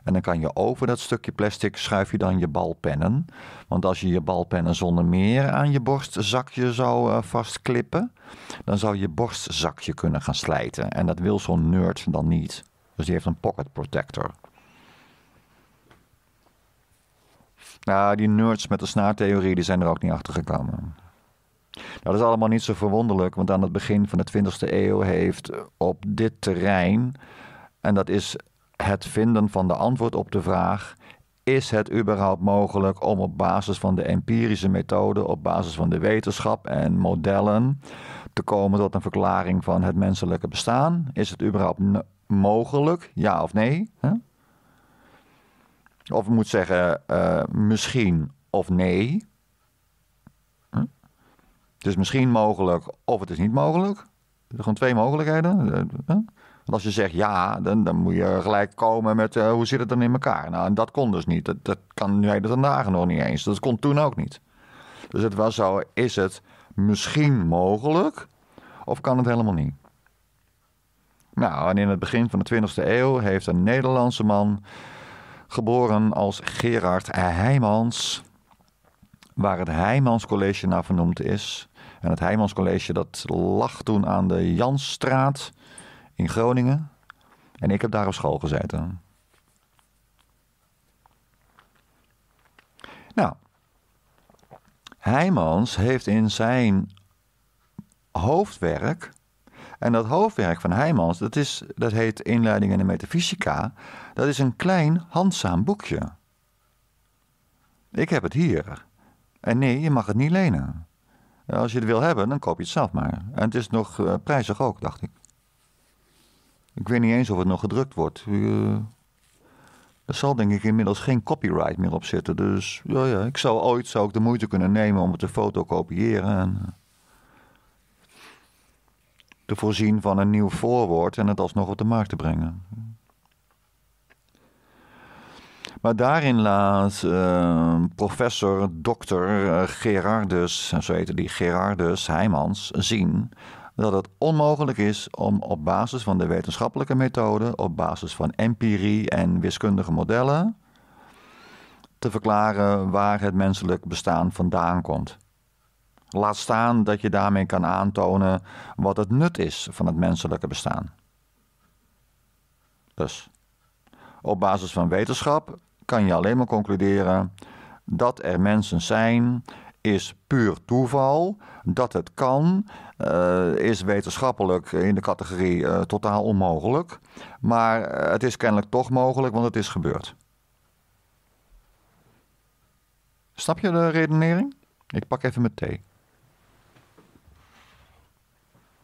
En dan kan je over dat stukje plastic schuif je dan je balpennen. Want als je je balpennen zonder meer aan je borstzakje zou eh, vastklippen, dan zou je borstzakje kunnen gaan slijten. En dat wil zo'n nerd dan niet. Dus die heeft een pocket protector. Nou, die nerds met de snaartheorie die zijn er ook niet achter gekomen. Nou, dat is allemaal niet zo verwonderlijk, want aan het begin van de 20e eeuw heeft op dit terrein, en dat is het vinden van de antwoord op de vraag: is het überhaupt mogelijk om op basis van de empirische methode, op basis van de wetenschap en modellen te komen tot een verklaring van het menselijke bestaan? Is het überhaupt mogelijk, ja of nee? Of Of moet zeggen eh, misschien of nee. Het is misschien mogelijk of het is niet mogelijk. Er zijn gewoon twee mogelijkheden. Eh, want als je zegt ja, dan, dan moet je gelijk komen met eh, hoe zit het dan in elkaar. Nou, en dat kon dus niet. Dat, dat kan nu de dagen nog niet eens. Dat kon toen ook niet. Dus het was zo, is het misschien mogelijk of kan het helemaal niet? Nou, en in het begin van de 20e eeuw heeft een Nederlandse man, geboren als Gerard Heijmans, waar het Heijmans College naar vernoemd is. En het Heijmans College dat lag toen aan de Jansstraat in Groningen. En ik heb daar op school gezeten. Nou, Heijmans heeft in zijn hoofdwerk. En dat hoofdwerk van Heijmans, dat, is, dat heet Inleiding in de Metafysica. Dat is een klein, handzaam boekje. Ik heb het hier. En nee, je mag het niet lenen. Als je het wil hebben, dan koop je het zelf maar. En het is nog eh, prijzig ook, dacht ik. Ik weet niet eens of het nog gedrukt wordt. Eh, er zal denk ik inmiddels geen copyright meer op zitten. Dus ja, ja, ik zou ooit zou ik de moeite kunnen nemen om het te fotocopiëren. En eh, te voorzien van een nieuw voorwoord en het alsnog op de markt te brengen. Maar daarin laat eh, professor, dokter Gerardus, zo heette die Gerardus Heijmans, zien dat het onmogelijk is om op basis van de wetenschappelijke methode, op basis van empirie en wiskundige modellen, te verklaren waar het menselijk bestaan vandaan komt. Laat staan dat je daarmee kan aantonen wat het nut is van het menselijke bestaan. Dus, op basis van wetenschap kan je alleen maar concluderen dat er mensen zijn is puur toeval. Dat het kan, eh, is wetenschappelijk in de categorie eh, totaal onmogelijk. Maar eh, het is kennelijk toch mogelijk, want het is gebeurd. Snap je de redenering? Ik pak even mijn thee.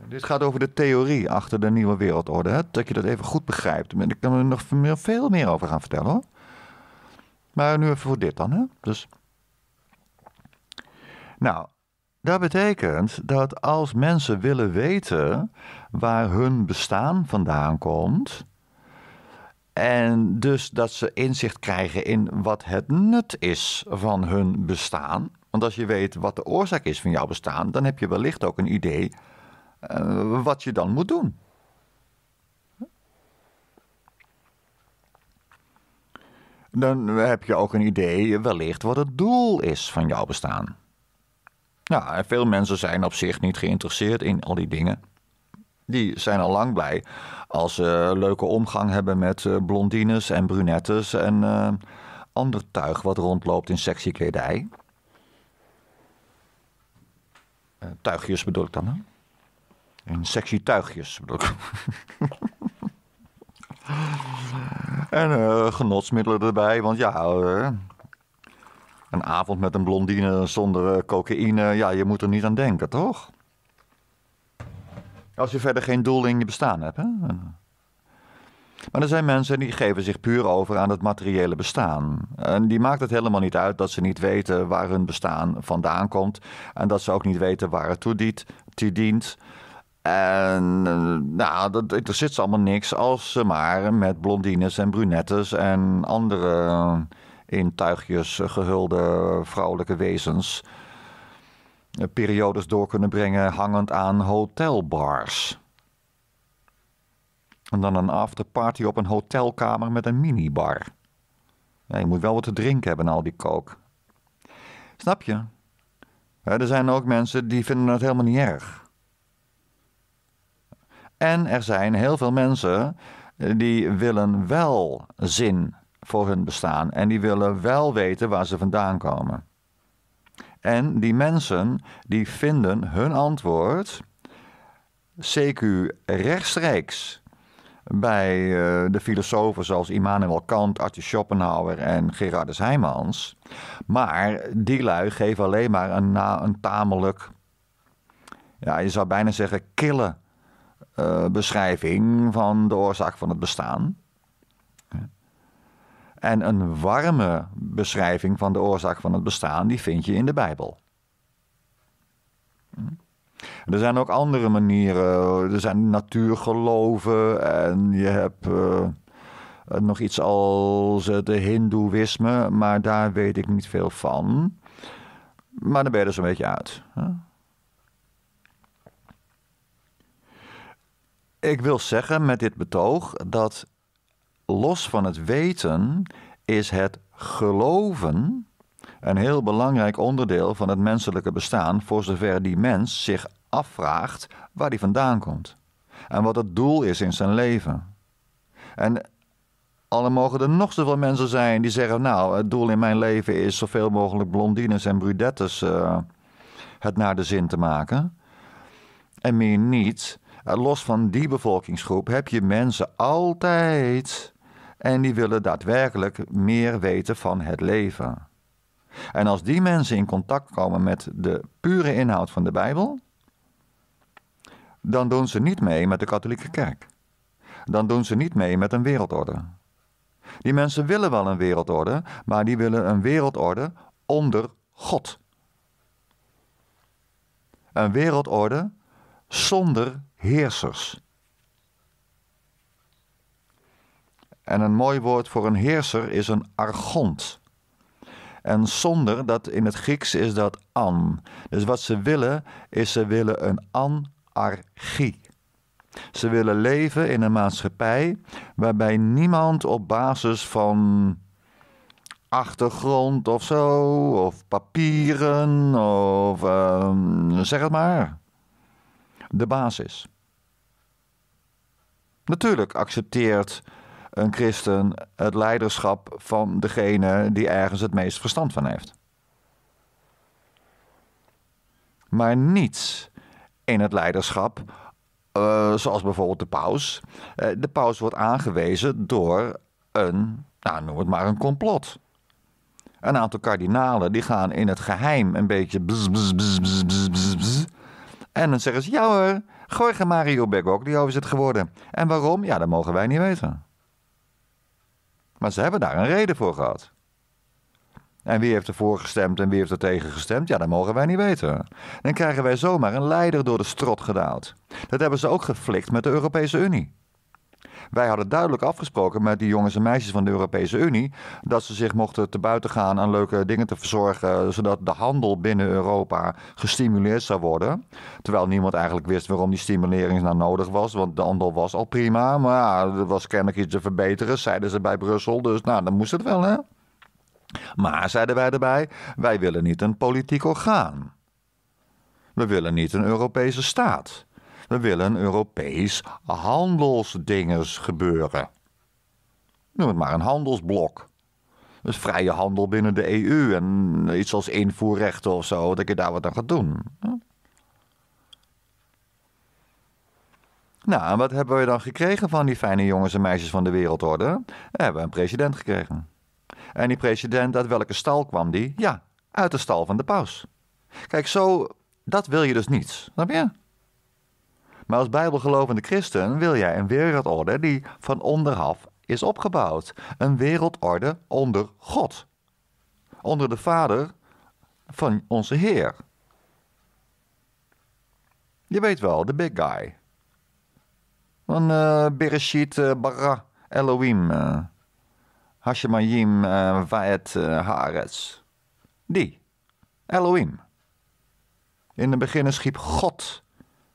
Dit gaat over de theorie achter de nieuwe wereldorde. Hè? Dat je dat even goed begrijpt. Ik kan er nog veel meer over gaan vertellen hoor. Maar nu even voor dit dan. Hè? Dus. Nou, dat betekent dat als mensen willen weten waar hun bestaan vandaan komt. En dus dat ze inzicht krijgen in wat het nut is van hun bestaan. Want als je weet wat de oorzaak is van jouw bestaan, dan heb je wellicht ook een idee eh, wat je dan moet doen. Dan heb je ook een idee wellicht wat het doel is van jouw bestaan. Nou, en veel mensen zijn op zich niet geïnteresseerd in al die dingen. Die zijn al lang blij als ze leuke omgang hebben met eh, blondines en brunettes en eh, ander tuig wat rondloopt in sexy kledij. Uh, eh, tuigjes bedoel ik dan, hè? In sexy tuigjes bedoel ik. en genotsmiddelen erbij, want ja, een avond met een blondine zonder eh, cocaïne, ja, je moet er niet aan denken, toch? Als je verder geen doel in je bestaan hebt, hè? Maar er zijn mensen die geven zich puur over aan het materiële bestaan. En die maakt het helemaal niet uit dat ze niet weten waar hun bestaan vandaan komt. En dat ze ook niet weten waar het toe dient. dient. En eh, nou, dat interesseert ze allemaal niks als ze maar met blondines en brunettes en andere eh, in tuigjes eh, gehulde eh, vrouwelijke wezens eh, periodes door kunnen brengen hangend aan hotelbars. En dan een afterparty op een hotelkamer met een minibar. Ja, je moet wel wat te drinken hebben, al die kook. Snap je? Er zijn ook mensen die vinden het helemaal niet erg. En er zijn heel veel mensen die willen wel zin voor hun bestaan en die willen wel weten waar ze vandaan komen. En die mensen die vinden hun antwoord CQ rechtstreeks bij eh, de filosofen zoals Immanuel Kant, Arthur Schopenhauer en Gerardus Heijmans. Maar die lui geven alleen maar een, een tamelijk, ja, je zou bijna zeggen, kille eh, beschrijving van de oorzaak van het bestaan. En een warme beschrijving van de oorzaak van het bestaan, die vind je in de Bijbel. Hm? Er zijn ook andere manieren. Er zijn natuurgeloven en je hebt eh, eh, nog iets als het eh, Hindoeïsme, maar daar weet ik niet veel van. Maar dan ben je er zo'n beetje uit. Ik wil zeggen met dit betoog dat los van het weten is het geloven een heel belangrijk onderdeel van het menselijke bestaan, voor zover die mens zich afvraagt waar hij vandaan komt en wat het doel is in zijn leven. En alle mogen er nog zoveel mensen zijn die zeggen: Nou, het doel in mijn leven is zoveel mogelijk blondines en brudettes eh, het naar de zin te maken. En meer niet. Eh, los van die bevolkingsgroep heb je mensen altijd en die willen daadwerkelijk meer weten van het leven. En als die mensen in contact komen met de pure inhoud van de Bijbel, dan doen ze niet mee met de katholieke kerk. Dan doen ze niet mee met een wereldorde. Die mensen willen wel een wereldorde, maar die willen een wereldorde onder God. Een wereldorde zonder heersers. En een mooi woord voor een heerser is een argont. En zonder, dat in het Grieks is dat an. Dus wat ze willen, is ze willen een anarchie. Ze willen leven in een maatschappij waarbij niemand op basis van achtergrond of zo, of papieren, of ehm, zeg het maar, de basis. Natuurlijk accepteert een christen het leiderschap van degene die ergens het meest verstand van heeft. Maar niets in het leiderschap, eh, zoals bijvoorbeeld de paus. Eh, de paus wordt aangewezen door een, nou, noem het maar een complot. Een aantal kardinalen die gaan in het geheim een beetje En dan zeggen ze, ja hoor, Jorge Mario Bergoglio is het geworden. En waarom? Ja, dat mogen wij niet weten. Maar ze hebben daar een reden voor gehad. En wie heeft ervoor gestemd en wie heeft er tegen gestemd? Ja, dat mogen wij niet weten. Dan krijgen wij zomaar een leider door de strot gedaald. Dat hebben ze ook geflikt met de Europese Unie. Wij hadden duidelijk afgesproken met die jongens en meisjes van de Europese Unie dat ze zich mochten te buiten gaan aan leuke dingen te verzorgen, zodat de handel binnen Europa gestimuleerd zou worden. Terwijl niemand eigenlijk wist waarom die stimulering nou nodig was, want de handel was al prima, maar ja, er was kennelijk iets te verbeteren, zeiden ze bij Brussel. Dus nou, dan moest het wel, hè? Maar, zeiden wij erbij, wij willen niet een politiek orgaan. We willen niet een Europese staat. We willen Europees handelsdinges gebeuren. Noem het maar een handelsblok. Dus vrije handel binnen de EU en iets als invoerrechten of zo, dat je daar wat aan gaat doen. Hm? Nou, en wat hebben we dan gekregen van die fijne jongens en meisjes van de wereldorde? We hebben een president gekregen. En die president, uit welke stal kwam die? Ja, uit de stal van de paus. Kijk, zo, dat wil je dus niet, snap je? Maar als bijbelgelovende christen wil jij een wereldorde die van onderaf is opgebouwd. Een wereldorde onder God. Onder de Vader van onze Heer. Je weet wel, de big guy. Van uh, Bereshit eh, Bara Elohim. Uh, eh, Hashemayim Vaet uh, Haaretz. Die. Elohim. In het begin schiep God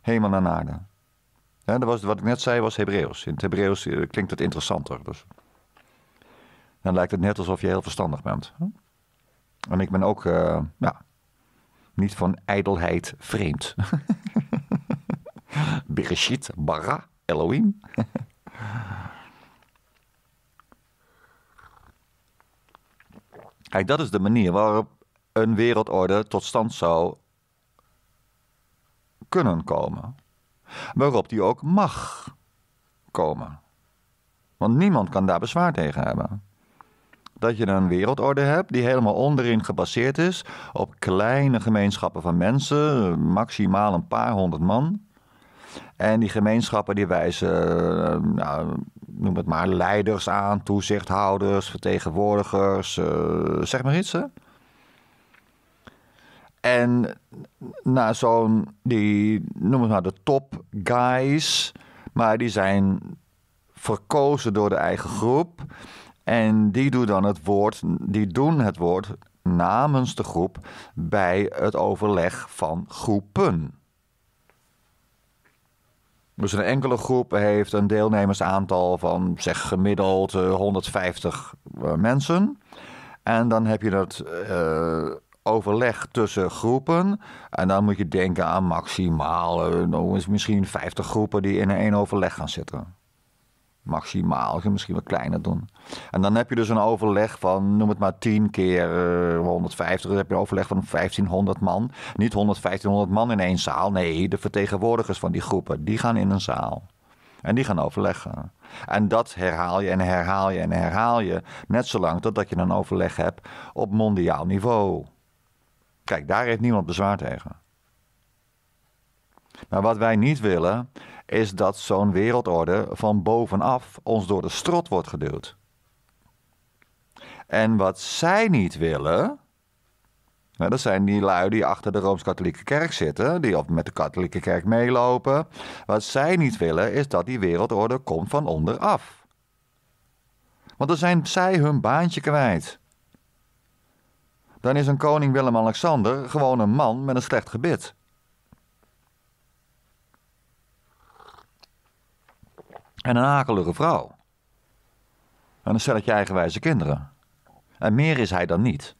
hemel en aarde. dat was, wat ik net zei was Hebreeuws. In het Hebreeuws eh, klinkt het interessanter. Dus. Dan lijkt het net alsof je heel verstandig bent. En ik ben ook eh, ja, niet van ijdelheid vreemd. Bereshit, Bara, Elohim. Kijk, dat is de manier waarop een wereldorde tot stand zou kunnen komen, waarop die ook mag komen. Want niemand kan daar bezwaar tegen hebben. Dat je een wereldorde hebt die helemaal onderin gebaseerd is op kleine gemeenschappen van mensen, maximaal een paar honderd man. En die gemeenschappen die wijzen, eh, nou, noem het maar, leiders aan, toezichthouders, vertegenwoordigers, eh, zeg maar iets. Hè? En na zo'n, die noemen het maar nou de top guys, maar die zijn verkozen door de eigen groep. En die doen dan het woord, die doen het woord namens de groep bij het overleg van groepen. Dus een enkele groep heeft een deelnemersaantal van zeg gemiddeld 150 eh, eh, mensen. En dan heb je dat eh, overleg tussen groepen. En dan moet je denken aan maximaal eens eh, nou, misschien 50 groepen die in één overleg gaan zitten. Maximaal, misschien wat kleiner doen. En dan heb je dus een overleg van, noem het maar 10 keer 150. Eh, dan heb je een overleg van 1500 man. Niet 1500 man in één zaal. Nee, de vertegenwoordigers van die groepen, die gaan in een zaal. En die gaan overleggen. En dat herhaal je en herhaal je en herhaal je. Net zolang totdat je een overleg hebt op mondiaal niveau. Kijk, daar heeft niemand bezwaar tegen. Maar wat wij niet willen, is dat zo'n wereldorde van bovenaf ons door de strot wordt geduwd. En wat zij niet willen, nou, dat zijn die lui die achter de Rooms-Katholieke Kerk zitten, die of met de Katholieke Kerk meelopen. Wat zij niet willen is dat die wereldorde komt van onderaf. Want dan zijn zij hun baantje kwijt dan is een koning Willem-Alexander gewoon een man met een slecht gebit. En een akelige vrouw. En een stelletje eigenwijze kinderen. En meer is hij dan niet.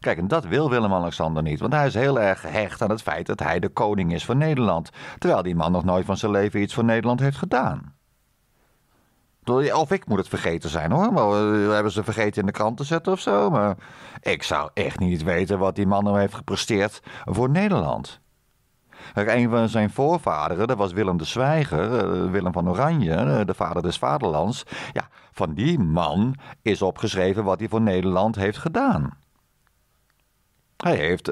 Kijk, en dat wil Willem-Alexander niet, want hij is heel erg gehecht aan het feit dat hij de koning is van Nederland, terwijl die man nog nooit van zijn leven iets voor Nederland heeft gedaan. Of ik moet het vergeten zijn hoor. We eh, hebben ze vergeten in de krant te zetten of zo. Maar ik zou echt niet weten wat die man nou heeft gepresteerd voor Nederland. Een van zijn voorvaderen, dat was Willem de Zwijger, eh, Willem van Oranje, eh, de vader des vaderlands. Ja, van die man is opgeschreven wat hij voor Nederland heeft gedaan. Hij heeft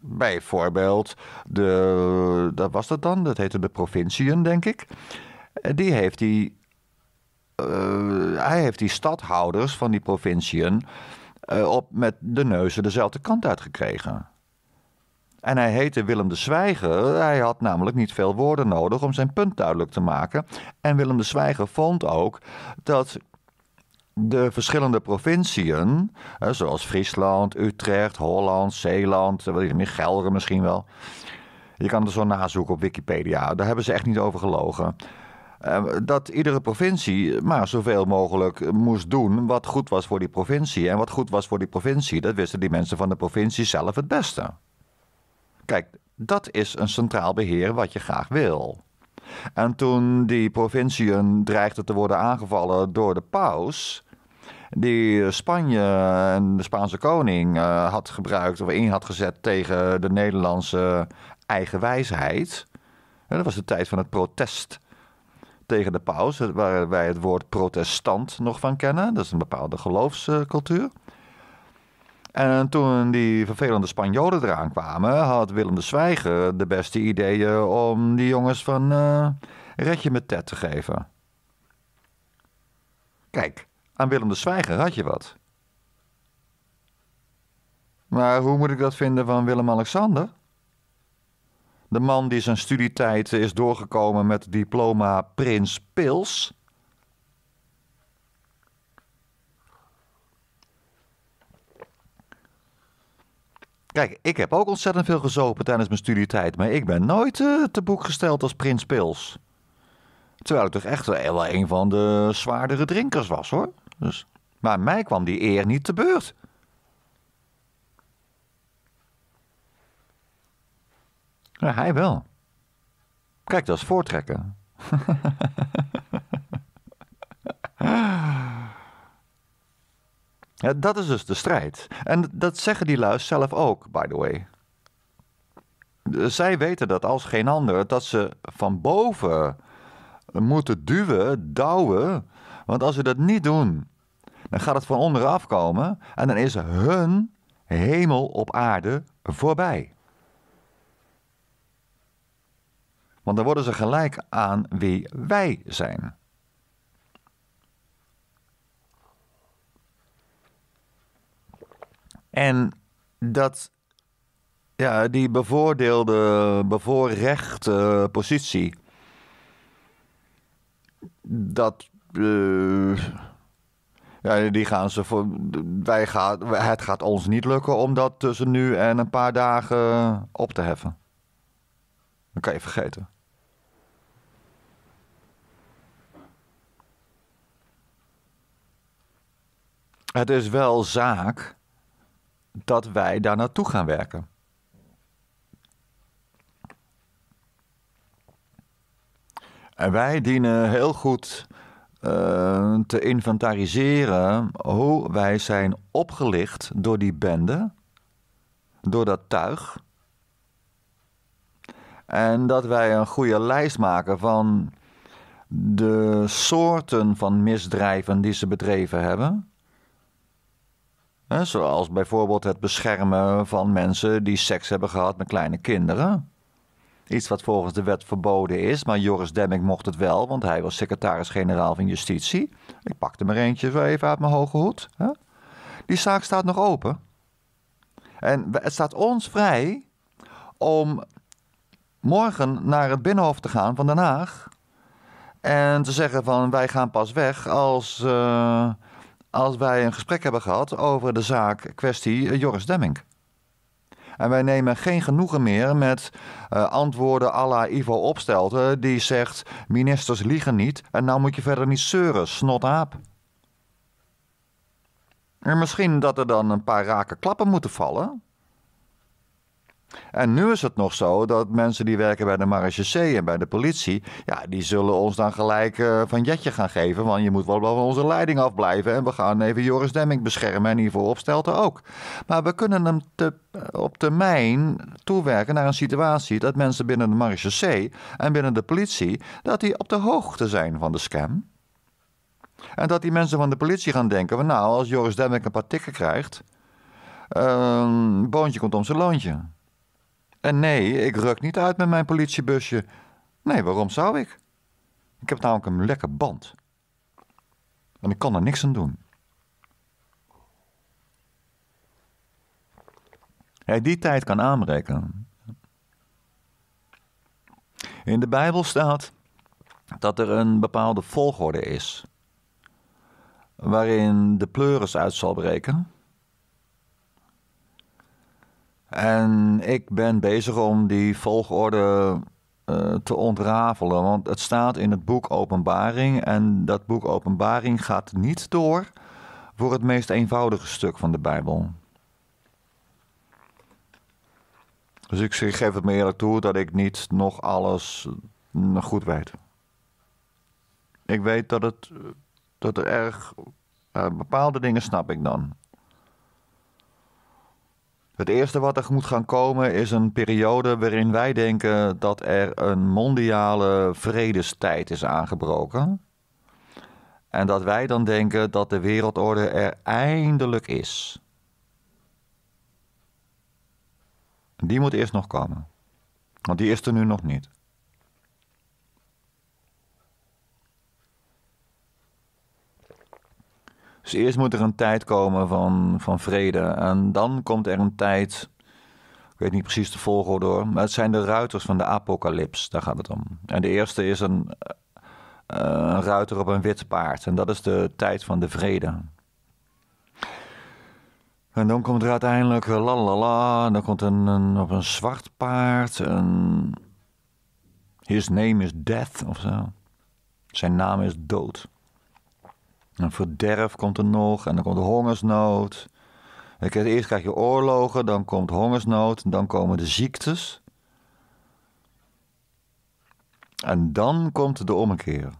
bijvoorbeeld de, dat was dat dan, dat heette de provinciën, denk ik. Die heeft hij eh, hij heeft die stadhouders van die provinciën eh, op, met de neuzen dezelfde kant uit gekregen. En hij heette Willem de Zwijger. Hij had namelijk niet veel woorden nodig om zijn punt duidelijk te maken. En Willem de Zwijger vond ook dat de verschillende provinciën, eh, zoals Friesland, Utrecht, Holland, Zeeland, meer Gelre misschien wel. Je kan er zo nazoeken op Wikipedia. Daar hebben ze echt niet over gelogen. Ehm, dat iedere provincie maar zoveel mogelijk moest doen wat goed was voor die provincie. En wat goed was voor die provincie, dat wisten die mensen van de provincie zelf het beste. Kijk, dat is een centraal beheer wat je graag wil. En toen die provinciën dreigden te worden aangevallen door de paus, die Spanje en de Spaanse koning eh, had gebruikt of in had gezet tegen de Nederlandse eigenwijsheid. dat was de tijd van het protest tegen de paus, eh, waar wij het woord protestant nog van kennen. Dat is een bepaalde geloofscultuur. En toen die vervelende Spanjolen eraan kwamen, had Willem de Zwijger de beste ideeën om die jongens van uh, eh, red met Ted te geven. Kijk, aan Willem de Zwijger had je wat. Maar hoe moet ik dat vinden van Willem-Alexander? De man die zijn studietijd is doorgekomen met diploma Prins Pils. Kijk, ik heb ook ontzettend veel gezopen tijdens mijn studietijd, maar ik ben nooit eh, te boek gesteld als Prins Pils. Terwijl ik toch echt wel een van de zwaardere drinkers was hoor. Dus, maar mij kwam die eer niet te beurt. Ja, hij wel. Kijk, dat is voortrekken. ja, dat is dus de strijd. En dat zeggen die luis zelf ook, by the way. Dus zij weten dat als geen ander, dat ze van boven moeten duwen, douwen. Want als ze dat niet doen, dan gaat het van onderaf komen en dan is hun hemel op aarde voorbij. want dan worden ze gelijk aan wie wij zijn. En dat, ja, die bevoordeelde, bevoorrechte positie, dat. Eh, ja, die gaan ze voor. Wij gaat, het gaat ons niet lukken om dat tussen nu en een paar dagen op te heffen. Dat kan je vergeten. het is wel zaak dat wij daar naartoe gaan werken. En wij dienen heel goed eh, te inventariseren hoe wij zijn opgelicht door die bende, door dat tuig. En dat wij een goede lijst maken van de soorten van misdrijven die ze bedreven hebben. Zoals bijvoorbeeld het beschermen van mensen die seks hebben gehad met kleine kinderen. Iets wat volgens de wet verboden is, maar Joris Demming mocht het wel, want hij was secretaris-generaal van Justitie. Ik pakte maar eentje zo even uit mijn hoge hoed. Die zaak staat nog open. En het staat ons vrij om morgen naar het binnenhof te gaan van Den Haag. En te zeggen van wij gaan pas weg als eh, als wij een gesprek hebben gehad over de zaak kwestie eh, Joris Demming. En wij nemen geen genoegen meer met eh, antwoorden à la Ivo Opstelten, die zegt: ministers liegen niet en nou moet je verder niet zeuren, snotaap. En misschien dat er dan een paar rake klappen moeten vallen. En nu is het nog zo dat mensen die werken bij de marechaussee en bij de politie, ja, die zullen ons dan gelijk uh, van jetje gaan geven, want je moet wel van onze leiding afblijven en we gaan even Joris Demming beschermen en hiervoor opstelten ook. Maar we kunnen hem eh, op termijn toewerken naar een situatie dat mensen binnen de marechaussee en binnen de politie, dat die op de hoogte zijn van de scam. En dat die mensen van de politie gaan denken, van, nou, als Joris Demming een paar tikken krijgt, uh, boontje komt om zijn loontje. En eh, nee, ik ruk niet uit met mijn politiebusje. Nee, waarom zou ik? Ik heb namelijk een lekker band. En ik kan er niks aan doen. Hij die tijd kan aanbreken. In de Bijbel staat dat er een bepaalde volgorde is waarin de pleuris uit zal breken. En ik ben bezig om die volgorde eh, te ontrafelen. Want het staat in het boek Openbaring. En dat boek Openbaring gaat niet door voor het meest eenvoudige stuk van de Bijbel. Dus ik geef het me eerlijk toe dat ik niet nog alles eh, goed weet. Ik weet dat, het, eh, dat er erg. bepaalde dingen snap ik dan. Het eerste wat er moet gaan komen is een periode waarin wij denken dat er een mondiale vredestijd is aangebroken. En dat wij dan denken dat de wereldorde er eindelijk is. Die moet eerst nog komen. Want die is er nu nog niet. Dus eerst moet er een tijd komen van, van vrede. En dan komt er een tijd. Ik weet niet precies de volgorde hoor. Maar het zijn de ruiters van de apocalyps. Daar gaat het om. En de eerste is een, eh, ruiter op een wit paard. En dat is de tijd van de vrede. En dan komt er uiteindelijk la la la. Dan komt een, op een zwart paard. Een, his name is death of zo. Zijn naam is dood. En verderf komt er nog, en dan komt de hongersnood. Eerst krijg je oorlogen, dan komt hongersnood, dan komen de ziektes. En dan komt de ommekeer.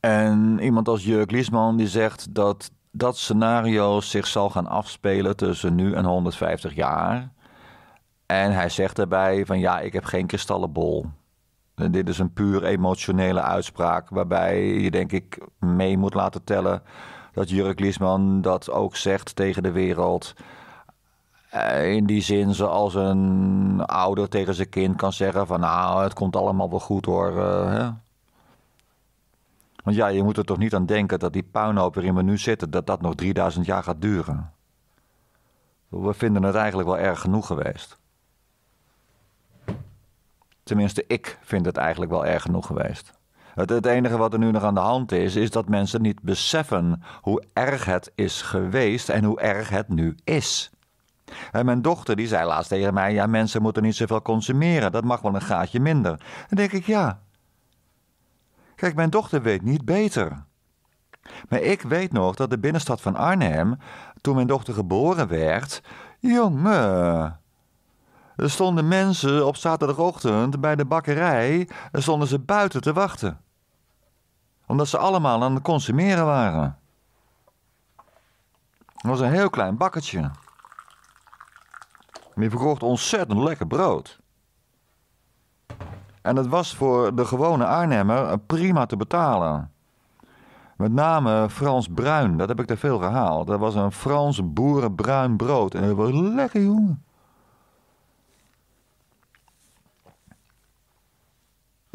En iemand als Jurk Liesman die zegt dat dat scenario zich zal gaan afspelen tussen nu en 150 jaar. En hij zegt daarbij van ja, ik heb geen kristallenbol. En dit is een puur emotionele uitspraak waarbij je denk ik mee moet laten tellen dat Jurk Liesman dat ook zegt tegen de wereld. Eh, in die zin, zoals een ouder tegen zijn kind kan zeggen van nou, het komt allemaal wel goed hoor. Eh, hè? Want ja, je moet er toch niet aan denken dat die puinhoop waarin we nu zitten, dat dat nog 3000 jaar gaat duren. We vinden het eigenlijk wel erg genoeg geweest. Tenminste, ik vind het eigenlijk wel erg genoeg geweest. Het, het, enige wat er nu nog aan de hand is, is dat mensen niet beseffen hoe erg het is geweest en hoe erg het nu is. En mijn dochter die zei laatst tegen mij: Ja, mensen moeten niet zoveel consumeren, dat mag wel een gaatje minder. Dan denk ik: Ja. Kijk, mijn dochter weet niet beter. Maar ik weet nog dat de binnenstad van Arnhem, toen mijn dochter geboren werd, jongen, er stonden mensen op zaterdagochtend bij de bakkerij en stonden ze buiten te wachten. Omdat ze allemaal aan het consumeren waren. Het was een heel klein bakkertje. Die verkocht ontzettend lekker brood. En dat was voor de gewone Arnhemmer prima te betalen. Met name Frans Bruin, dat heb ik te veel gehaald. Dat was een Frans boerenbruin brood. En dat was lekker, jongen.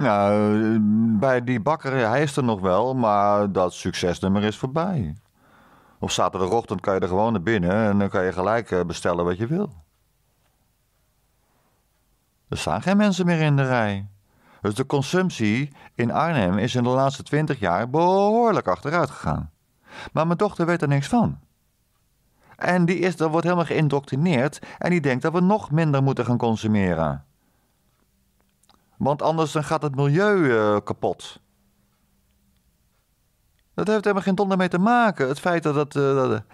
Nou, eh, bij die bakker, hij is er nog wel, maar dat succesnummer is voorbij. Op zaterdagochtend kan je er gewoon naar binnen en dan kan je gelijk eh, bestellen wat je wil. Er staan geen mensen meer in de rij. Dus de consumptie in Arnhem is in de laatste twintig jaar behoorlijk achteruit gegaan. Maar mijn dochter weet er niks van. En die is, wordt helemaal geïndoctrineerd en die denkt dat we nog minder moeten gaan consumeren. Want anders dan gaat het milieu eh, kapot. Dat heeft helemaal geen donder mee te maken. Het feit dat, dat, eh,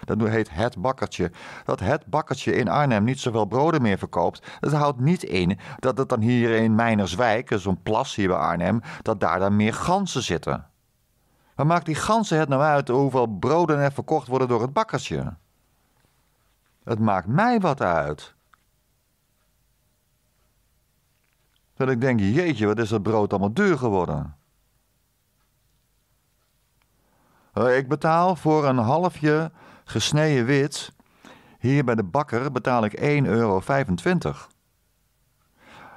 dat, dat heet het bakkertje, dat het bakkertje in Arnhem niet zoveel broden meer verkoopt, dat houdt niet in dat het dan hier in Meinerswijk, eh, zo'n plas hier bij Arnhem, dat daar dan meer ganzen zitten. Maar maakt die ganzen het nou uit hoeveel broden er verkocht worden door het bakkertje? Het maakt mij wat uit. Dat ik denk, jeetje, wat is dat brood allemaal duur geworden. Eh, ik betaal voor een halfje gesneden wit. Hier bij de bakker betaal ik 1,25 euro.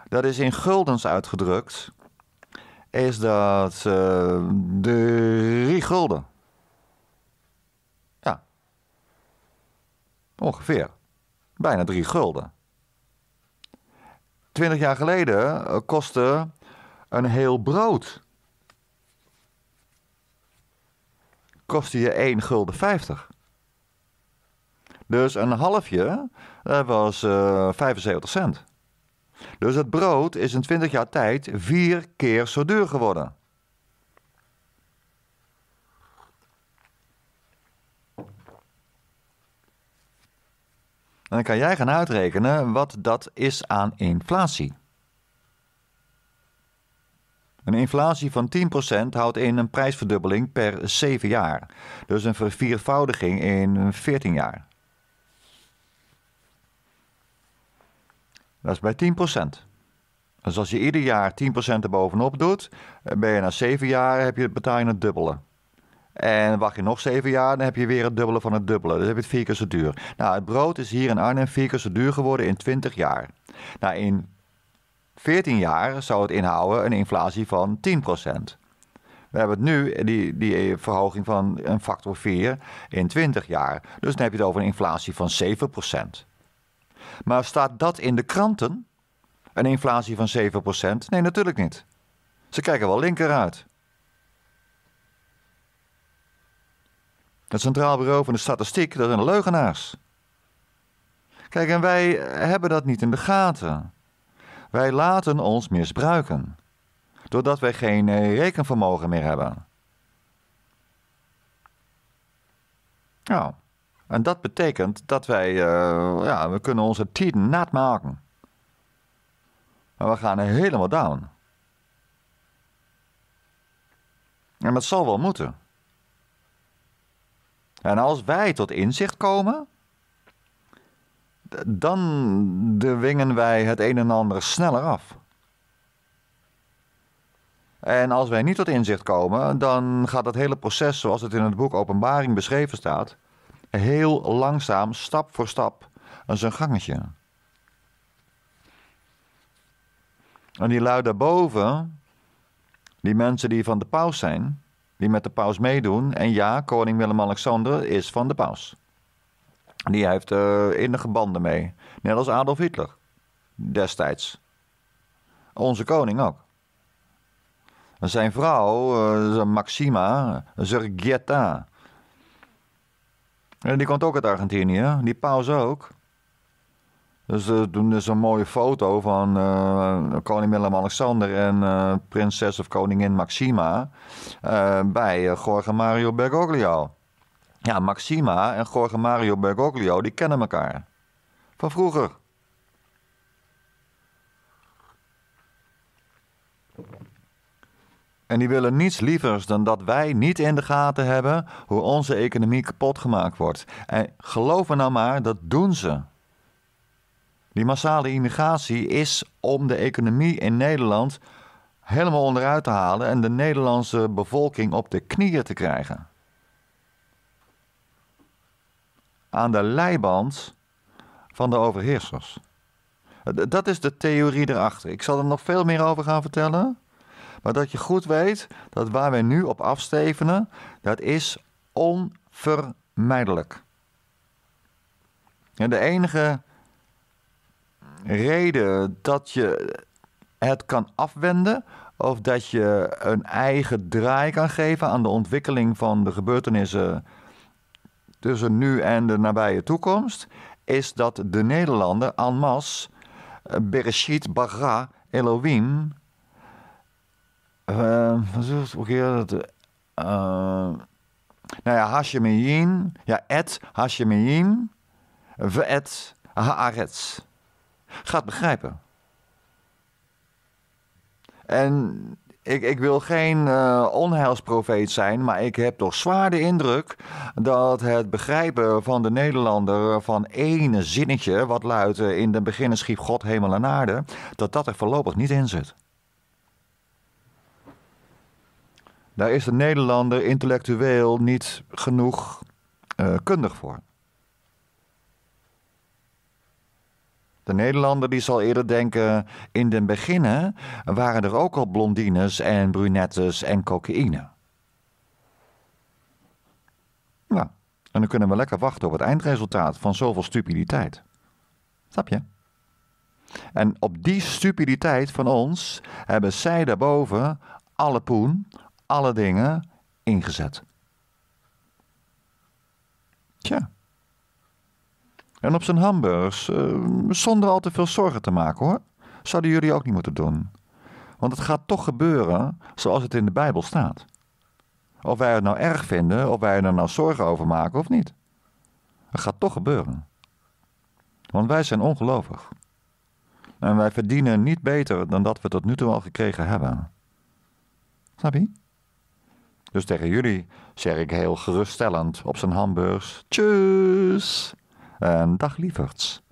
Dat is in guldens uitgedrukt. Is dat uh, drie gulden? Ja. Ongeveer. Bijna drie gulden. 20 jaar geleden eh, kostte een heel brood. Kostte je 1 gulden 50. Dus een halfje, dat was 75 eh, cent. Dus het brood is in 20 jaar tijd vier keer zo duur geworden. dan kan jij gaan uitrekenen wat dat is aan inflatie. Een inflatie van 10% houdt in een prijsverdubbeling per 7 jaar. Dus een verviervoudiging in 14 jaar. Dat is bij 10%. Dus als je ieder jaar 10% erbovenop doet, eh, ben je na 7 jaar heb je, betaal betaling het dubbele. En wacht je nog zeven jaar, dan heb je weer het dubbele van het dubbele. Dus heb je het vier keer zo duur. Nou, het brood is hier in Arnhem vier keer zo duur geworden in 20 jaar. Nou, in 14 jaar zou het inhouden een inflatie van 10 we hebben het nu, die, die verhoging van een factor 4 in 20 jaar. Dus dan heb je het over een inflatie van 7%. Maar staat dat in de kranten? Een inflatie van 7%? Nee, natuurlijk niet. Ze kijken wel linker uit. Het Centraal Bureau van de Statistiek, dat zijn leugenaars. Kijk, en wij hebben dat niet in de gaten. Wij laten ons misbruiken, doordat wij geen eh, rekenvermogen meer hebben. Nou, en dat betekent dat wij, eh, ja, we kunnen onze tieten nat maken. Maar we gaan helemaal down. En dat zal wel moeten. En als wij tot inzicht komen, dan dwingen wij het een en ander sneller af. En als wij niet tot inzicht komen, dan gaat dat hele proces, zoals het in het boek Openbaring beschreven staat, heel langzaam, stap voor stap, een zijn gangetje. En die lui daarboven, die mensen die van de paus zijn, die met de paus meedoen. En ja, koning Willem-Alexander is van de paus. Die heeft uh, innige banden mee. Net als Adolf Hitler destijds. Onze koning ook. Zijn vrouw, eh, Maxima Zergieta. Die komt ook uit Argentinië, die paus ook. Dus uh, toen een mooie foto van uh, koning Willem-Alexander en eh, prinses of koningin Maxima bij Jorge Mario Bergoglio. Ja, Maxima en Jorge Mario Bergoglio, die kennen elkaar. Van vroeger. En die willen niets lievers dan dat wij niet in de gaten hebben hoe onze economie kapot gemaakt wordt. En geloof me nou maar, dat doen ze. Die massale immigratie is om de economie in Nederland helemaal onderuit te halen en de Nederlandse bevolking op de knieën te krijgen. Aan de leiband van de overheersers. Dat is de theorie erachter. Ik zal er nog veel meer over gaan vertellen. Maar dat je goed weet dat waar we nu op afstevenen, dat is onvermijdelijk. En de enige reden dat je het kan afwenden of dat je een eigen draai kan geven aan de ontwikkeling van de gebeurtenissen tussen nu en de nabije toekomst, is dat de Nederlander en masse eh, Bereshit Bara Elohim. Uh, ook het, eh, nou ja, Hashemiyin. Ja, et Hashemiyin. et Haaretz gaat begrijpen. En ik, ik wil geen uh, onheilsprofeet zijn, maar ik heb toch zwaar de indruk dat het begrijpen van de Nederlander van één zinnetje, wat luidt eh, in de beginnen schiep God hemel en aarde, dat dat er voorlopig niet in zit. Daar is de Nederlander intellectueel niet genoeg eh, kundig voor. De Nederlander die zal eerder denken: in den beginnen waren er ook al blondines en brunettes en cocaïne. Nou, en dan kunnen we lekker wachten op het eindresultaat van zoveel stupiditeit. Snap je? En op die stupiditeit van ons hebben zij daarboven alle poen, alle dingen ingezet. Tja. En op zijn hamburgers, eh, zonder al te veel zorgen te maken hoor. Zouden jullie ook niet moeten doen. Want het gaat toch gebeuren zoals het in de Bijbel staat. Of wij het nou erg vinden, of wij er nou zorgen over maken of niet. Het gaat toch gebeuren. Want wij zijn ongelovig. En wij verdienen niet beter dan dat we tot nu toe al gekregen hebben. Snap je? Dus tegen jullie zeg ik heel geruststellend op zijn hamburgers: Tjus! En dag lieverds.